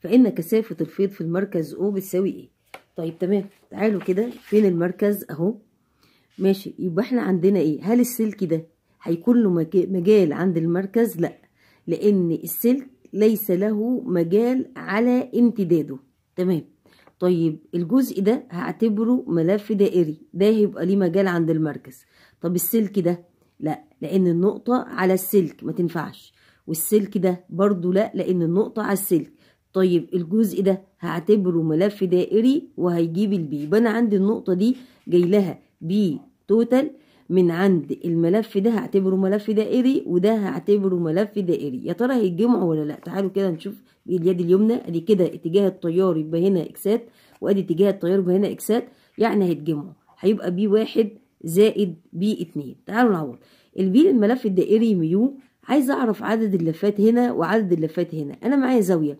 فإن كثافة الفيض في المركز O بتساوي إيه؟ طيب تمام تعالوا كده فين المركز أهو ماشي يبقى إحنا عندنا إيه؟ هل السلك ده هيكون له مجال عند المركز؟ لأ لأن السلك ليس له مجال على امتداده تمام طيب الجزء ده هعتبره ملف دائري ده هيبقى ليه مجال عند المركز طب السلك ده لا لان النقطه على السلك ما تنفعش والسلك ده برضو لا لان النقطه على السلك طيب الجزء ده هعتبره ملف دائري وهيجيب البي يبقى انا عندي النقطه دي جاي لها بي توتال من عند الملف ده هعتبره ملف دائري وده هعتبره ملف دائري يا ترى هيتجمعوا ولا لا تعالوا كده نشوف اليد اليمنى ادي كده اتجاه التيار يبقى هنا اكسات وادي اتجاه التيار يبقى هنا اكسات يعني هيتجمعوا هيبقى بي واحد زائد بي اتنين تعالوا نعوض البي الملف الدائري ميو عايز اعرف عدد اللفات هنا وعدد اللفات هنا انا معايا زاويه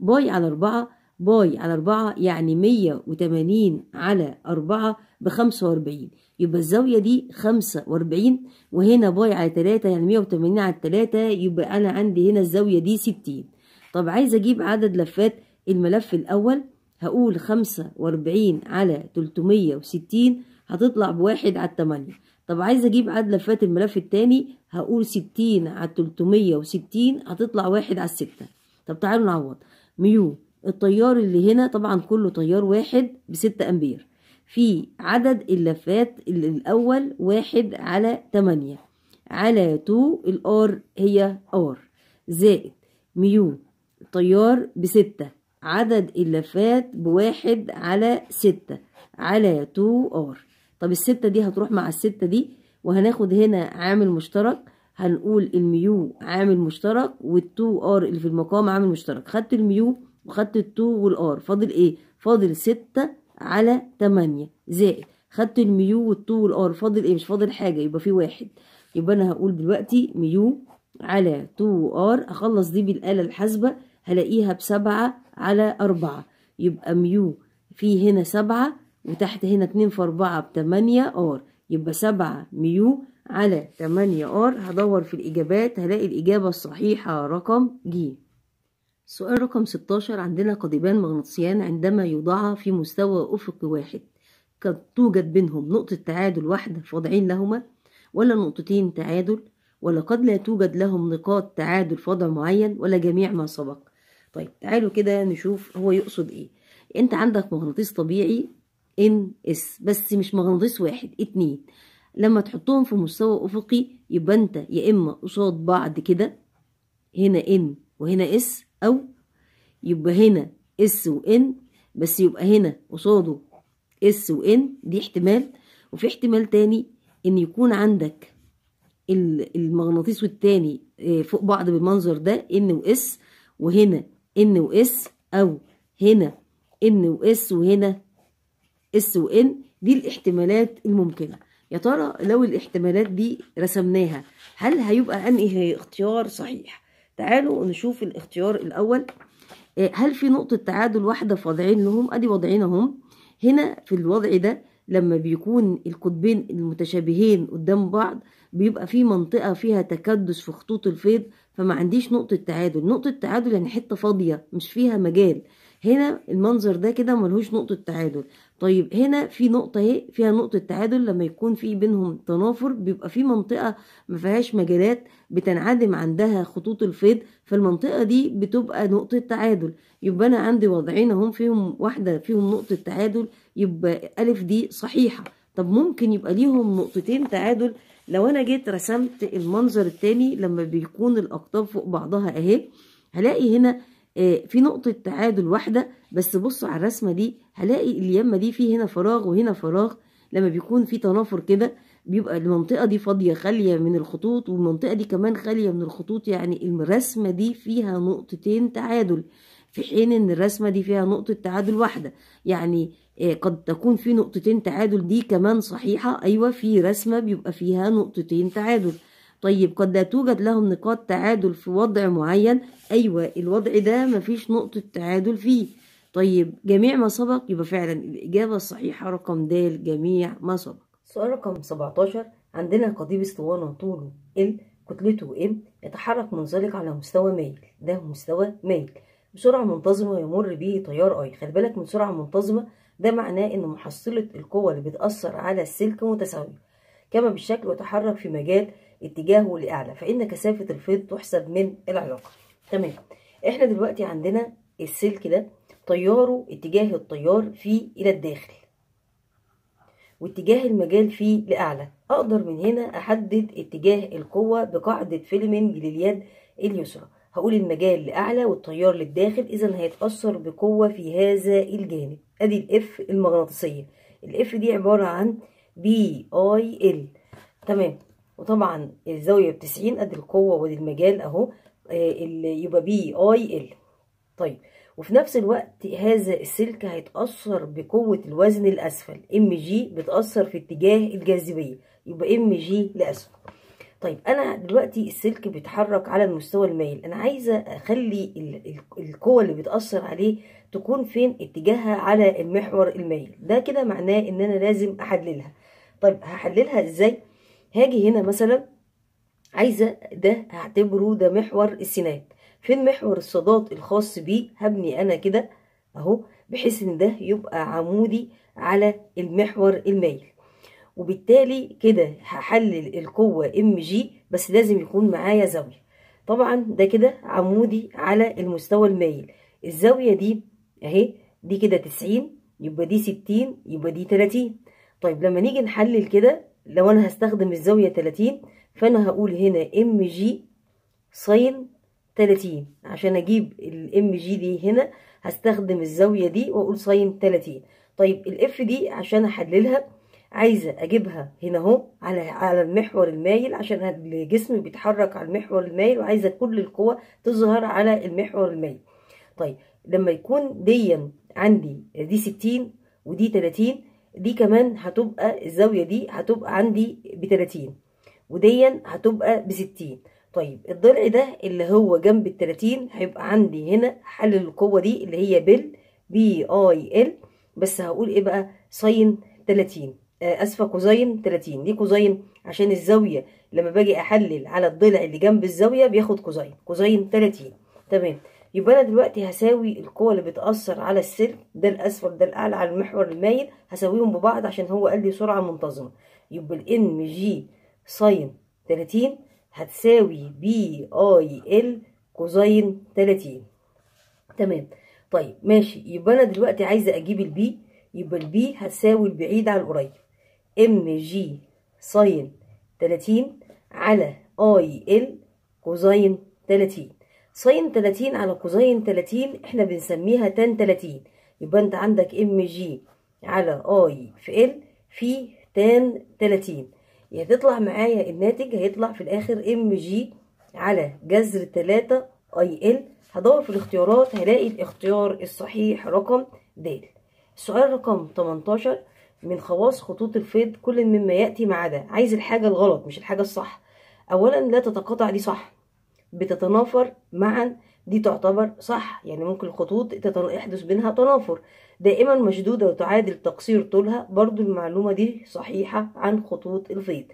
باي على أربعة باي على أربعة يعني مية وتمانين على أربعة بخمسة وأربعين يبقى الزاوية دي خمسة وأربعين وهنا باي على تلاتة يعني مية وتمانين على تلاتة يبقى أنا عندي هنا الزاوية دي ستين طب عايز أجيب عدد لفات الملف الأول هقول خمسة وأربعين على تلتمية وستين هتطلع بواحد على التمانية طب عايزة اجيب عدد لفات الملف التاني هقول ستين على تلتمية وستين هتطلع واحد على الستة طب تعالوا نعوض ميو التيار اللي هنا طبعا كله تيار واحد بستة امبير في عدد اللفات اللي الاول واحد على تمانية على تو الار هي ار زائد ميو الطيار بستة عدد اللفات بواحد على ستة على تو ار طب الستة دي هتروح مع الستة دي وهناخد هنا عامل مشترك هنقول الميو عامل مشترك والتو ار اللي في المقام عامل مشترك خدت الميو وخدت التو والار فاضل ايه فاضل ستة على تمانية زائد خدت الميو والتو والار فاضل ايه مش فاضل حاجة يبقى في واحد يبقى انا هقول دلوقتي ميو على تو ار اخلص دي بالآلة الحاسبة هلاقيها بسبعة على أربعة يبقى ميو في هنا سبعة وتحت هنا اتنين في أربعة بتمانية ار يبقى سبعة ميو على تمانية ار هدور في الإجابات هلاقي الإجابة الصحيحة رقم ج سؤال رقم ستاشر عندنا قضيبان مغناطيسيان عندما يوضعا في مستوى أفقي واحد قد توجد بينهم نقطة تعادل واحدة فاضعين لهما ولا نقطتين تعادل ولا قد لا توجد لهم نقاط تعادل فضع معين ولا جميع ما سبق طيب تعالوا كده نشوف هو يقصد ايه انت عندك مغناطيس طبيعي ان اس بس مش مغناطيس واحد اتنين لما تحطهم في مستوى افقي يبقى انت يا اما قصاد بعض كده هنا ان وهنا اس او يبقى هنا اس وان بس يبقى هنا قصاده اس وان دي احتمال وفي احتمال تاني ان يكون عندك المغناطيس والتاني آه، فوق بعض بالمنظر ده ان واس وهنا ان واس او هنا ان واس وهنا اس وان دي الاحتمالات الممكنه يا ترى لو الاحتمالات دي رسمناها هل هيبقى انهي اختيار صحيح تعالوا نشوف الاختيار الاول آه، هل في نقطه تعادل واحده في وضعين لهم ادي وضعين اهم هنا في الوضع ده لما بيكون القطبين المتشابهين قدام بعض بيبقى في منطقة فيها تكدس في خطوط الفيض فما عنديش نقطة تعادل نقطة تعادل يعني حتة فاضية مش فيها مجال هنا المنظر ده كده ملهوش نقطة تعادل طيب هنا في نقطة اهي فيها نقطة تعادل لما يكون في بينهم تنافر بيبقى في منطقة ما فيهاش مجالات بتنعدم عندها خطوط الفيض فالمنطقة دي بتبقى نقطة تعادل يبقى أنا عندي وضعين هم فيهم واحدة فيهم نقطة تعادل يبقى ألف دي صحيحة طب ممكن يبقى ليهم نقطتين تعادل لو أنا جيت رسمت المنظر التاني لما بيكون الأقطاب فوق بعضها أهي هلاقي هنا آه، في نقطة تعادل واحدة بس بصوا على الرسمة دي هلاقي اليمة دي في هنا فراغ وهنا فراغ لما بيكون في تنافر كده بيبقى المنطقة دي فاضية خالية من الخطوط والمنطقة دي كمان خالية من الخطوط يعني الرسمة دي فيها نقطتين تعادل في حين ان الرسمة دي فيها نقطة تعادل واحدة يعني آه، قد تكون في نقطتين تعادل دي كمان صحيحة ايوه في رسمة بيبقى فيها نقطتين تعادل طيب قد لا توجد لهم نقاط تعادل في وضع معين أيوة الوضع ده مفيش نقطة تعادل فيه طيب جميع ما سبق يبقى فعلا الإجابة الصحيحة رقم د جميع ما سبق سؤال رقم 17 عندنا قضيب اسطوانة طوله ال كتلته ام يتحرك منزلق على مستوى مايل ده مستوى مايل بسرعة منتظمة يمر به تيار اي خلي بالك من سرعة منتظمة ده معناه ان محصلة القوة اللي بتأثر على السلك متساوية كما بالشكل ويتحرك في مجال اتجاهه لأعلى فإن كثافة الفيض تحسب من العلاقة تمام احنا دلوقتي عندنا السلك ده تياره اتجاه التيار فيه إلى الداخل واتجاه المجال فيه لأعلى أقدر من هنا أحدد اتجاه القوة بقاعدة فيلمنج لليد اليسرى هقول المجال لأعلى والتيار للداخل إذا هيتأثر بقوة في هذا الجانب أدي الإف المغناطيسية الإف دي عبارة عن بي آي إل تمام وطبعا الزاوية بتسعين قد القوة وادي المجال اهو آه، يبقى بي اي ال طيب وفي نفس الوقت هذا السلك هيتأثر بقوة الوزن الأسفل ام جي بتأثر في اتجاه الجاذبية يبقى ام جي لأسفل طيب أنا دلوقتي السلك بيتحرك على المستوى المايل أنا عايزة أخلي القوة اللي بتأثر عليه تكون فين اتجاهها على المحور المايل ده كده معناه إن أنا لازم أحللها طيب هحللها إزاي؟ هاجي هنا مثلا عايزه ده هعتبره ده محور السينات فين محور الصادات الخاص بيه هبني انا كده اهو بحيث ان ده يبقى عمودي على المحور المايل وبالتالي كده هحلل القوه ام جي بس لازم يكون معايا زاويه طبعا ده كده عمودي على المستوى المايل الزاويه دي اهي دي كده 90 يبقى دي 60 يبقى دي 30 طيب لما نيجي نحلل كده لو انا هستخدم الزاوية 30 فانا هقول هنا ام جي ساين 30 عشان اجيب الام جي دي هنا هستخدم الزاوية دي واقول ساين 30 طيب الاف دي عشان احللها عايزة اجيبها هنا اهو على على المحور المايل عشان الجسم بيتحرك على المحور المايل وعايزة كل القوة تظهر على المحور المايل طيب لما يكون ديا عندي دي 60 ودي 30 دي كمان هتبقى الزاويه دي هتبقى عندي بتلاتين وديا هتبقى بستين طيب الضلع ده اللي هو جنب التلاتين هيبقى عندي هنا حلل القوه دي اللي هي بال بي اي ال بس هقول ايه بقى ساين تلاتين آه، اسفه كوزين تلاتين ليه كوزين عشان الزاويه لما باجي احلل على الضلع اللي جنب الزاويه بياخد كوزين كوزين تلاتين تمام يبقى انا دلوقتي هساوي القوة اللي بتأثر على السلك ده الأسفل ده الأعلى على المحور المايل هساويهم ببعض عشان هو قال لي سرعة منتظمة يبقى الام جي ساين 30 هتساوي بي اي ال كوزين 30 تمام طيب ماشي يبقى انا دلوقتي عايزه اجيب البي يبقى البي هتساوي البعيد على القريب ام جي ساين 30 على اي ال كوزين 30 ساين 30 على كوزين 30 احنا بنسميها تان 30 يبقى انت عندك ام جي على اي في ال في تان 30 يعني هتطلع معايا الناتج هيطلع في الاخر ام جي على جذر 3 اي ال هدور في الاختيارات هلاقي الاختيار الصحيح رقم د السؤال رقم 18 من خواص خطوط الفيض كل مما ياتي ما عدا عايز الحاجه الغلط مش الحاجه الصح اولا لا تتقاطع دي صح بتتنافر معا دي تعتبر صح يعني ممكن الخطوط يحدث بينها تنافر دائما مشدودة وتعادل تقصير طولها برضو المعلومة دي صحيحة عن خطوط الفيض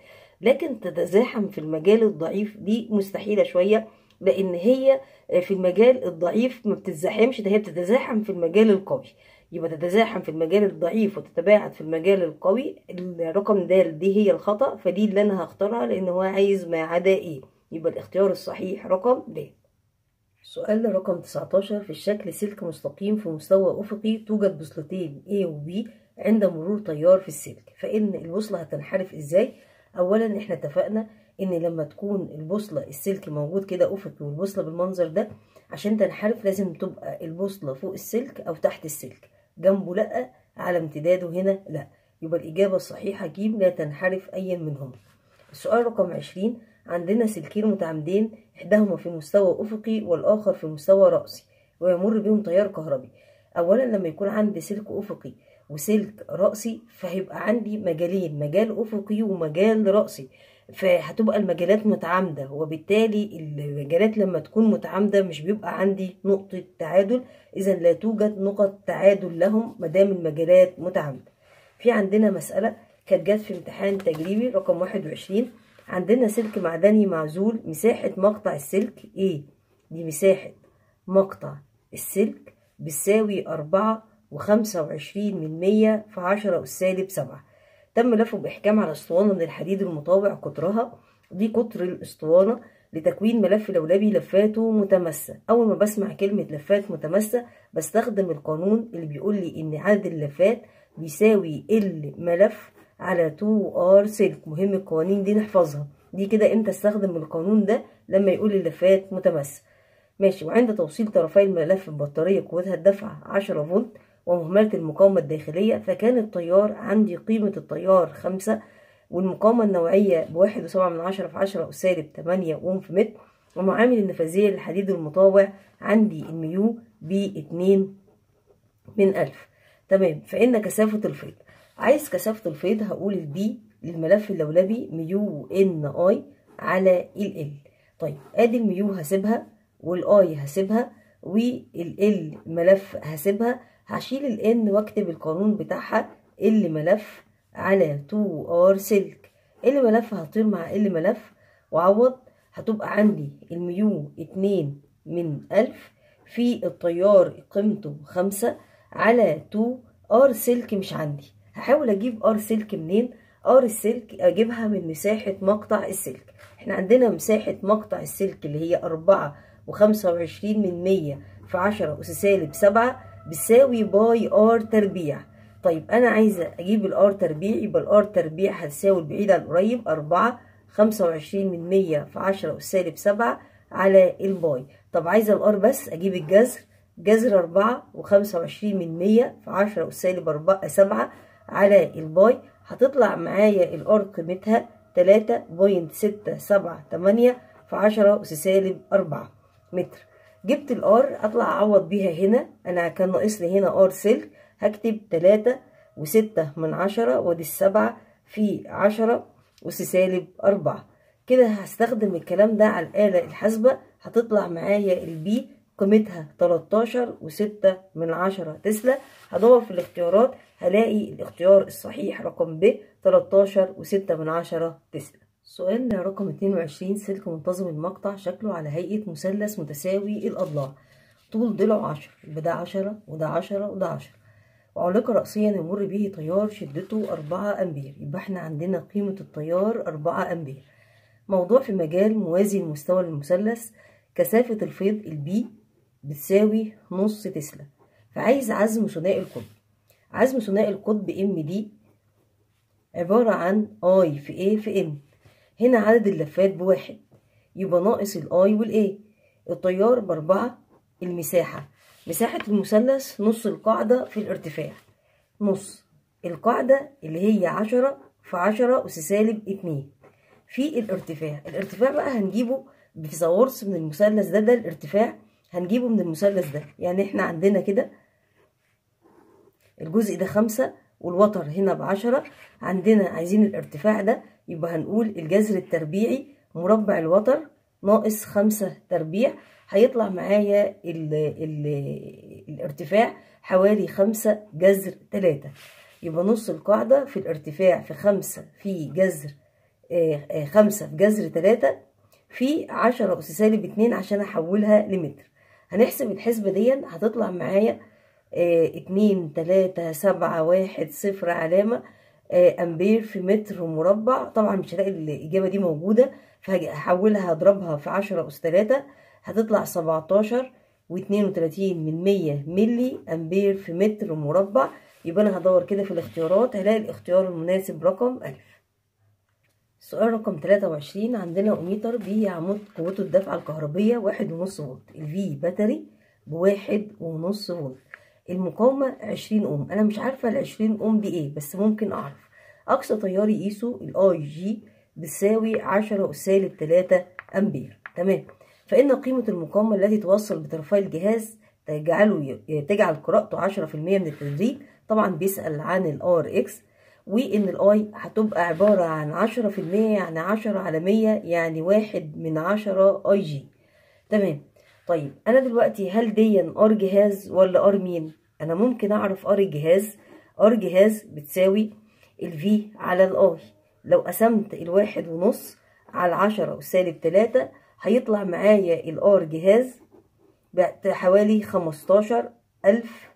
لكن تتزاحم في المجال الضعيف دي مستحيلة شوية لأن هي في المجال الضعيف ما بتتزاحمش ده هي بتتزاحم في المجال القوي يبقى تتزاحم في المجال الضعيف وتتباعد في المجال القوي الرقم د دي هي الخطأ فدي اللي أنا هختارها لأن هو عايز ما عدا إيه يبقى الاختيار الصحيح رقم ب سؤال رقم 19 في الشكل سلك مستقيم في مستوى أفقي توجد بوصلتين A و B عند مرور تيار في السلك فإن البوصلة هتنحرف إزاي؟ أولا إحنا اتفقنا إن لما تكون البوصلة السلك موجود كده أفقي والبوصلة بالمنظر ده عشان تنحرف لازم تبقى البوصلة فوق السلك أو تحت السلك جنبه لأ على امتداده هنا لأ يبقى الإجابة الصحيحة ج لا تنحرف أيا منهم السؤال رقم 20 عندنا سلكين متعامدين إحداهما في مستوى أفقي والآخر في مستوى رأسي ويمر بهم تيار كهربي أولا لما يكون عندي سلك أفقي وسلك رأسي فهيبقى عندي مجالين مجال أفقي ومجال رأسي فهتبقى المجالات متعامدة وبالتالي المجالات لما تكون متعامدة مش بيبقى عندي نقطة تعادل إذا لا توجد نقط تعادل لهم دام المجالات متعامدة في عندنا مسألة كانت جت في امتحان تجريبي رقم واحد وعشرين عندنا سلك معدني معزول مساحة مقطع السلك A دي مساحة مقطع السلك بتساوي أربعة وخمسة وعشرين من مية في عشرة أس سالب سبعة تم لفه بإحكام على اسطوانة من الحديد المطابع قطرها دي قطر الاسطوانة لتكوين ملف لولبي لفاته متمسة أول ما بسمع كلمة لفات متمسة بستخدم القانون اللي بيقول لي إن عدد اللفات بيساوي ال ملف على 2 ار سلك مهم القوانين دي نحفظها دي كده امتى استخدم القانون ده لما يقول اللفات متماسكه ماشي وعند توصيل طرفي الملف ببطارية قوتها الدفع 10 فولت ومهملة المقاومة الداخلية فكان التيار عندي قيمة التيار 5 والمقاومة النوعية بواحد وسبعة من عشرة في عشرة وسالب 8 أوم في متر ومعامل النفاذية للحديد المطاوع عندي الميو باتنين من ألف تمام فإن كثافة الفيض عايز كثافة الفيض هقول البي للملف اللولبي ميو ان اي على ال ال طيب ادي الميو هسيبها والاي هسيبها ال ملف هسيبها هشيل ان واكتب القانون بتاعها ال ملف على 2 ار سلك ال ملف هطير مع ال ملف وعوض هتبقى عندي الميو 2 من 1000 في التيار قيمته 5 على 2 ار سلك مش عندي هحاول اجيب ار سلك منين ار السلك اجيبها من مساحه مقطع السلك احنا عندنا مساحه مقطع السلك اللي هي 4 و25 من 100 في 10 اس سالب 7 بتساوي باي ار تربيع طيب انا عايزه اجيب الار تربيع يبقى الار تربيع هتساوي البعيد عن القريب 4 25 من 100 في 10 اس سالب 7 على الباي طب عايزه الار بس اجيب الجذر جذر 4 و25 من 100 في 10 اس سالب 4 7 على الباي هتطلع معايا الار قيمتها 3.678 في 10 أس سالب 4 متر جبت الار اطلع اعوض بيها هنا انا كان ناقص لي هنا ار سلك هكتب تلاتة وستة من عشرة وادي السبعة في عشرة أس سالب أربعة كده هستخدم الكلام ده على الآلة الحاسبة هتطلع معايا البي قيمتها 13 وستة من عشرة تسلا هدور في الاختيارات هلاقي الاختيار الصحيح رقم ب 13 وستة من عشرة تسلا سؤالنا رقم 22 سلك منتظم المقطع شكله على هيئة مثلث متساوي الأضلاع طول ضلعه 10 يبقى ده 10 وده 10 وده 10 وعلق رأسيا يمر به تيار شدته 4 أمبير يبقى احنا عندنا قيمة التيار 4 أمبير موضوع في مجال موازي لمستوى المثلث كثافة الفيض البي بتساوي نص تسلا فعايز عزم ثنائي القطب عزم ثنائي القطب ام دي عبارة عن اي في ايه في ام هنا عدد اللفات بواحد يبقى ناقص الاي والاي التيار باربعة المساحة مساحة المثلث نص القاعدة في الارتفاع نص القاعدة اللي هي عشرة في عشرة أس سالب اتنين في الارتفاع الارتفاع بقى هنجيبه بفيثاغورس من المثلث ده ده الارتفاع هنجيبه من المثلث ده يعني احنا عندنا كده الجزء ده خمسة والوتر هنا بعشرة عندنا عايزين الارتفاع ده يبقى هنقول الجذر التربيعي مربع الوتر ناقص خمسة تربيع هيطلع معايا الـ الـ الارتفاع حوالي خمسة جذر تلاتة يبقى نص القاعدة في الارتفاع في خمسة في جذر آه، آه، خمسة في جذر تلاتة في عشرة أس سالب اتنين عشان أحولها لمتر هنحسب الحسبة دي هتطلع معايا آه، اتنين تلاتة سبعة واحد صفر علامة آه، امبير في متر مربع طبعا مش هلاقي الاجابة دي موجودة فهحولها هضربها في عشرة اس تلاتة هتطلع سبعتاشر واتنين وتلاتين من مية ملي امبير في متر مربع يبقى انا هدور كده في الاختيارات هلاقي الاختيار المناسب رقم الف سؤال رقم 23 عندنا اوميتر بي عمود قوته الدفع الكهربية واحد ونص فولت الفي باتري بواحد ونص فولت المقاومة عشرين اوم انا مش عارفة العشرين اوم دي ايه بس ممكن اعرف اقصى تيار يقيسه الاي جي بتساوي عشرة سالب تلاتة امبير تمام فان قيمة المقاومة التي توصل بطرفي الجهاز تجعله تجعل قراءته عشرة في المية من التدريب طبعا بيسأل عن الار اكس وان الاي هتبقى عبارة عن عشرة في المية يعني عشرة على مية يعني واحد من عشرة اي جي تمام طيب انا دلوقتي هل دي ار جهاز ولا ار مين انا ممكن اعرف ار الجهاز ار جهاز بتساوي الفي على الاي لو قسمت الواحد ونص على عشرة وسالب تلاتة هيطلع معايا الار جهاز بحوالي خمستاشر ألف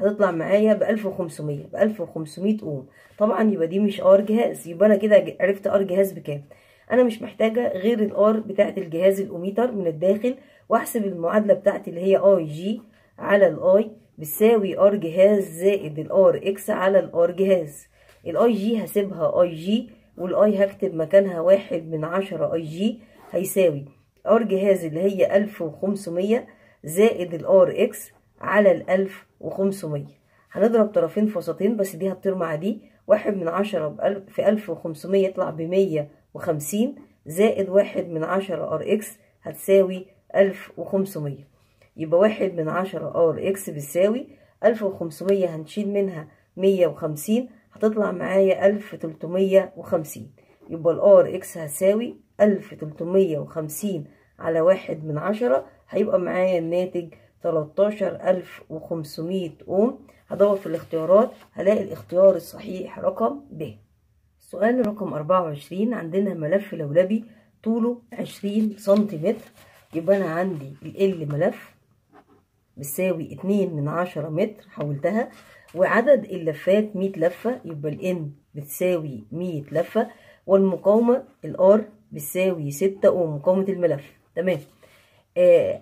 هتطلع معايا ب 1500 ب 1500 اوم طبعا يبقى دي مش ار جهاز يبقى انا كده عرفت ار جهاز بكام انا مش محتاجة غير الار بتاعة الجهاز الاوميتر من الداخل واحسب المعادلة بتاعتي اللي هي اي جي على الاي بتساوي ار جهاز زائد الار اكس على الار جهاز الاي جي هسيبها اي جي والاي هكتب مكانها واحد من عشرة اي جي هيساوي ار جهاز اللي هي 1500 زائد الار اكس على الألف وخمسمية هنضرب طرفين في وسطين بس دي هتطير مع دي واحد من عشرة في ألف وخمسمية يطلع بمية وخمسين زائد واحد من عشرة ار اكس هتساوي ألف وخمسمية يبقى واحد من عشرة ار اكس بتساوي ألف وخمسمية هنشيل منها مية وخمسين هتطلع معايا ألف تلتمية وخمسين يبقى الار اكس هتساوي ألف تلتمية وخمسين على واحد من عشرة هيبقى معايا الناتج 13500 اوم هدور في الاختيارات هلاقي الاختيار الصحيح رقم ب سؤال رقم 24 عندنا ملف لولبي طوله 20 سنتيمتر يبقى انا عندي ال ملف بتساوي 2 من 10 متر حولتها وعدد اللفات 100 لفة يبقى ان بتساوي 100 لفة والمقاومة الار بتساوي 6 ومقاومه الملف تمام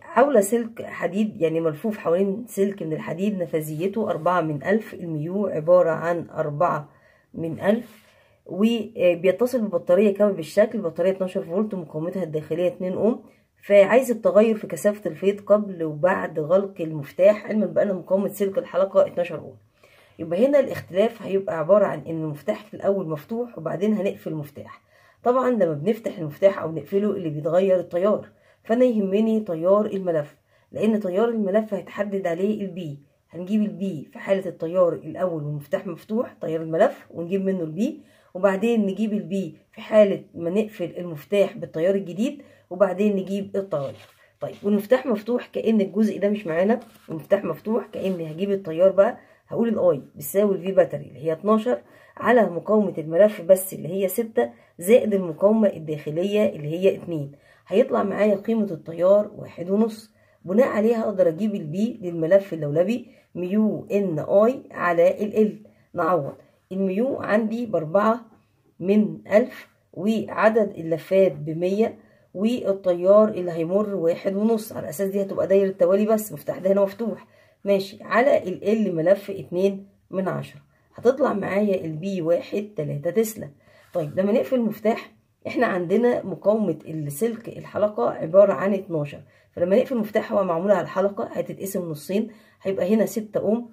حول آه، سلك حديد يعني ملفوف حوالين سلك من الحديد نفاذيته أربعة من ألف الميو عبارة عن أربعة من ألف وبيتصل ببطارية كامل بالشكل بطارية 12 فولت مقاومتها الداخلية 2 أوم فعايز التغير في كثافة الفيض قبل وبعد غلق المفتاح علما بأن مقاومة سلك الحلقة 12 أوم يبقى هنا الاختلاف هيبقى عبارة عن إن المفتاح في الأول مفتوح وبعدين هنقفل المفتاح طبعا لما بنفتح المفتاح أو نقفله اللي بيتغير التيار فانا يهمني تيار الملف لان تيار الملف هيتحدد عليه البي هنجيب البي في حالة التيار الاول والمفتاح مفتوح تيار الملف ونجيب منه البي وبعدين نجيب البي في حالة ما نقفل المفتاح بالتيار الجديد وبعدين نجيب التيار طيب والمفتاح مفتوح كأن الجزء ده مش معانا المفتاح مفتوح كأن هجيب التيار بقى هقول الاي بتساوي الفي باتري اللي هي 12 على مقاومة الملف بس اللي هي 6 زائد المقاومة الداخلية اللي هي 2 هيطلع معايا قيمة التيار واحد ونص بناء عليها اقدر اجيب البي للملف اللولبي ميو ان اي على ال ال نعوض الميو عندي باربعة من ألف وعدد اللفات بمية والتيار اللي هيمر واحد ونص على أساس دي هتبقى دايرة التوالي بس مفتاح ده هنا مفتوح ماشي على ال ال ملف اتنين من عشرة هتطلع معايا البي واحد تلاتة تسلا طيب لما نقفل مفتاح احنا عندنا مقاومة السلك الحلقة عبارة عن 12 فلما نقفل المفتاح هو معمول على الحلقة هتتقسم نصين هيبقى هنا 6 اوم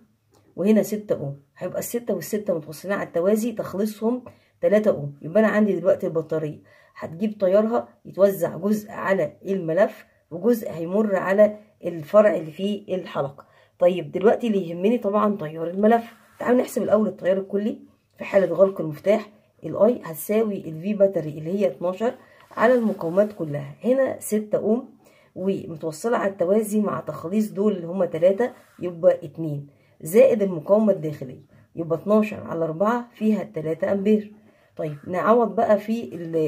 وهنا 6 اوم هيبقى الستة والستة متوصلين على التوازي تخلصهم 3 اوم يبقى انا عندي دلوقتي البطارية هتجيب طيارها يتوزع جزء على الملف وجزء هيمر على الفرع اللي فيه الحلقة طيب دلوقتي اللي يهمني طبعا تيار الملف تعالوا نحسب الاول التيار الكلي في حالة غلق المفتاح الاي هتساوي الفي باتري اللي هي 12 على المقاومات كلها هنا 6 اوم ومتوصله على التوازي مع تخليص دول اللي هما 3 يبقى 2 زائد المقاومه الداخليه يبقى 12 على 4 فيها 3 امبير طيب نعوض بقى في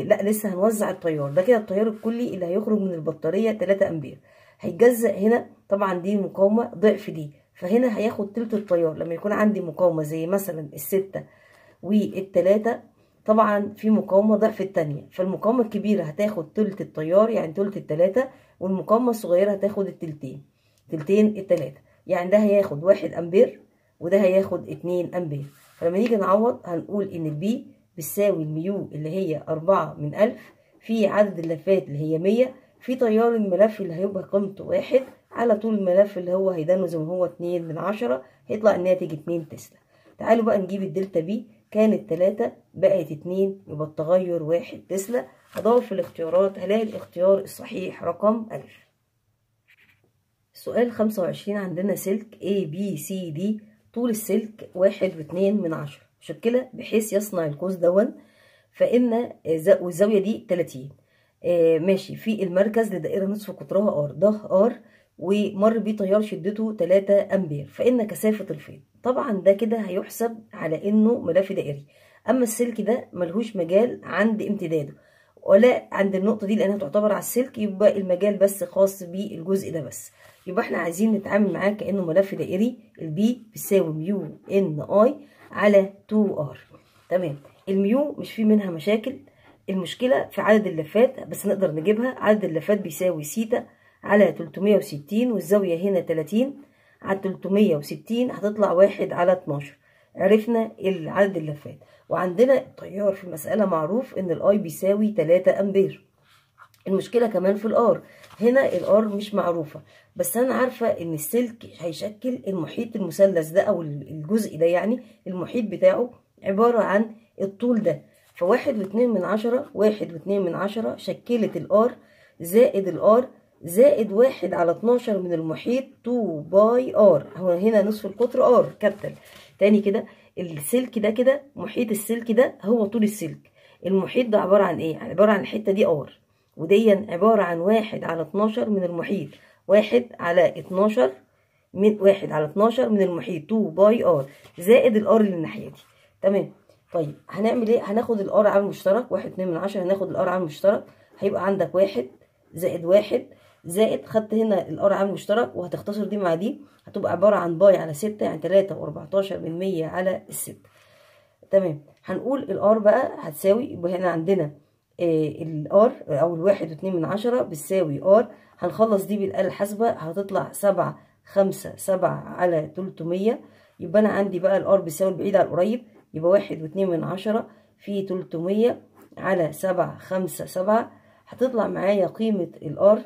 لا لسه هنوزع التيار ده كده التيار الكلي اللي هيخرج من البطاريه 3 امبير هيتجزأ هنا طبعا دي مقاومه ضعف دي فهنا هياخد تلت التيار لما يكون عندي مقاومه زي مثلا الستة والتلاتة طبعا في مقاومة ضعف التانية فالمقاومة الكبيرة هتاخد تلت التيار يعني تلت التلاتة والمقاومة الصغيرة هتاخد التلتين تلتين التلاتة يعني ده هياخد واحد أمبير وده هياخد اتنين أمبير فلما نيجي نعوض هنقول إن البي بتساوي الميو اللي هي أربعة من ألف في عدد اللفات اللي هي مية في تيار الملف اللي هيبقى قيمته واحد على طول الملف اللي هو هيدانه زي ما هو اتنين من عشرة هيطلع الناتج اتنين تسلا تعالوا بقى نجيب الدلتا بي كانت تلاتة بقت اتنين يبقى التغير واحد تسلا هدور في الاختيارات هلاقي الاختيار الصحيح رقم ألف سؤال خمسة وعشرين عندنا سلك A B C D طول السلك واحد واتنين من عشرة مشكلة بحيث يصنع القوس دون فإن والزاوية دي تلاتين آه ماشي في المركز لدائرة نصف قطرها ار ده ار ومر بيه تيار شدته 3 امبير فان كثافه الفيض طبعا ده كده هيحسب على انه ملف دائري اما السلك ده ملهوش مجال عند امتداده ولا عند النقطه دي لانها تعتبر على السلك يبقى المجال بس خاص بالجزء ده بس يبقى احنا عايزين نتعامل معاه كانه ملف دائري البي بيساوي ميو ان اي على 2 ار تمام الميو مش فيه منها مشاكل المشكله في عدد اللفات بس نقدر نجيبها عدد اللفات بيساوي سيتا على 360 والزاوية هنا 30 على 360 هتطلع واحد على 12 عرفنا عدد اللفات وعندنا تيار في المسألة معروف ان الاي بيساوي 3 امبير المشكلة كمان في الار هنا الار مش معروفة بس انا عارفة ان السلك هيشكل المحيط المثلث ده او الجزء ده يعني المحيط بتاعه عبارة عن الطول ده فواحد واتنين من عشرة واحد واتنين من عشرة شكلت الار زائد الار زائد واحد على 12 من المحيط 2 باي ار هو هنا نصف القطر ار كابيتال تاني كده السلك ده كده محيط السلك ده هو طول السلك المحيط ده عبارة عن ايه يعني عبارة عن الحتة دي ار ودي عبارة عن واحد على 12 من المحيط واحد على 12 من واحد على 12 من المحيط 2 باي ار زائد الار اللي الناحية دي تمام طيب هنعمل ايه هناخد الار عامل مشترك واحد اتنين من عشرة هناخد الار عامل مشترك هيبقى عندك واحد زائد واحد زائد خدت هنا الار عامل مشترك وهتختصر دي مع دي هتبقى عباره عن باي على 6 يعني 3 واربعتاشر بالمية على الستة تمام هنقول الار بقى هتساوي يبقى هنا عندنا آه، الار او الواحد واتنين من عشرة بتساوي ار هنخلص دي بالآلة الحاسبة هتطلع سبعة خمسة سبعة على تلتمية يبقى أنا عندي بقى الار بيساوي البعيد على القريب يبقى واحد واتنين من عشرة في تلتمية على سبعة خمسة سبعة هتطلع معايا قيمة الار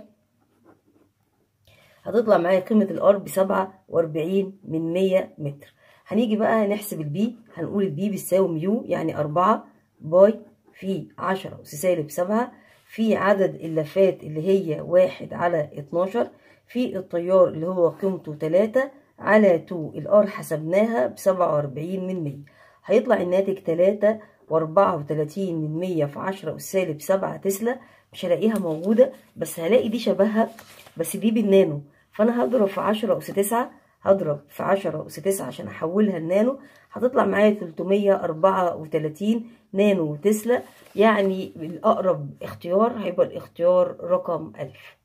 هتطلع معايا قيمة الار بسبعة واربعين من مية متر هنيجي بقى نحسب البي هنقول البي بتساوي ميو يعني أربعة باي في عشرة أس سالب سبعة في عدد اللفات اللي هي واحد على اتناشر في التيار اللي هو قيمته تلاتة على تو الار حسبناها بسبعة واربعين من مية هيطلع الناتج تلاتة واربعة وتلاتين من مية في عشرة أس سالب سبعة تسلا مش هلاقيها موجودة بس هلاقي دي شبهها بس دي بالنانو فانا هضرب في عشرة اس تسعة هضرب في عشرة اس تسعة عشان احولها لنانو هتطلع معايا تلتمية اربعة وتلاتين نانو تسلا يعني الاقرب اختيار هيبقى الاختيار رقم الف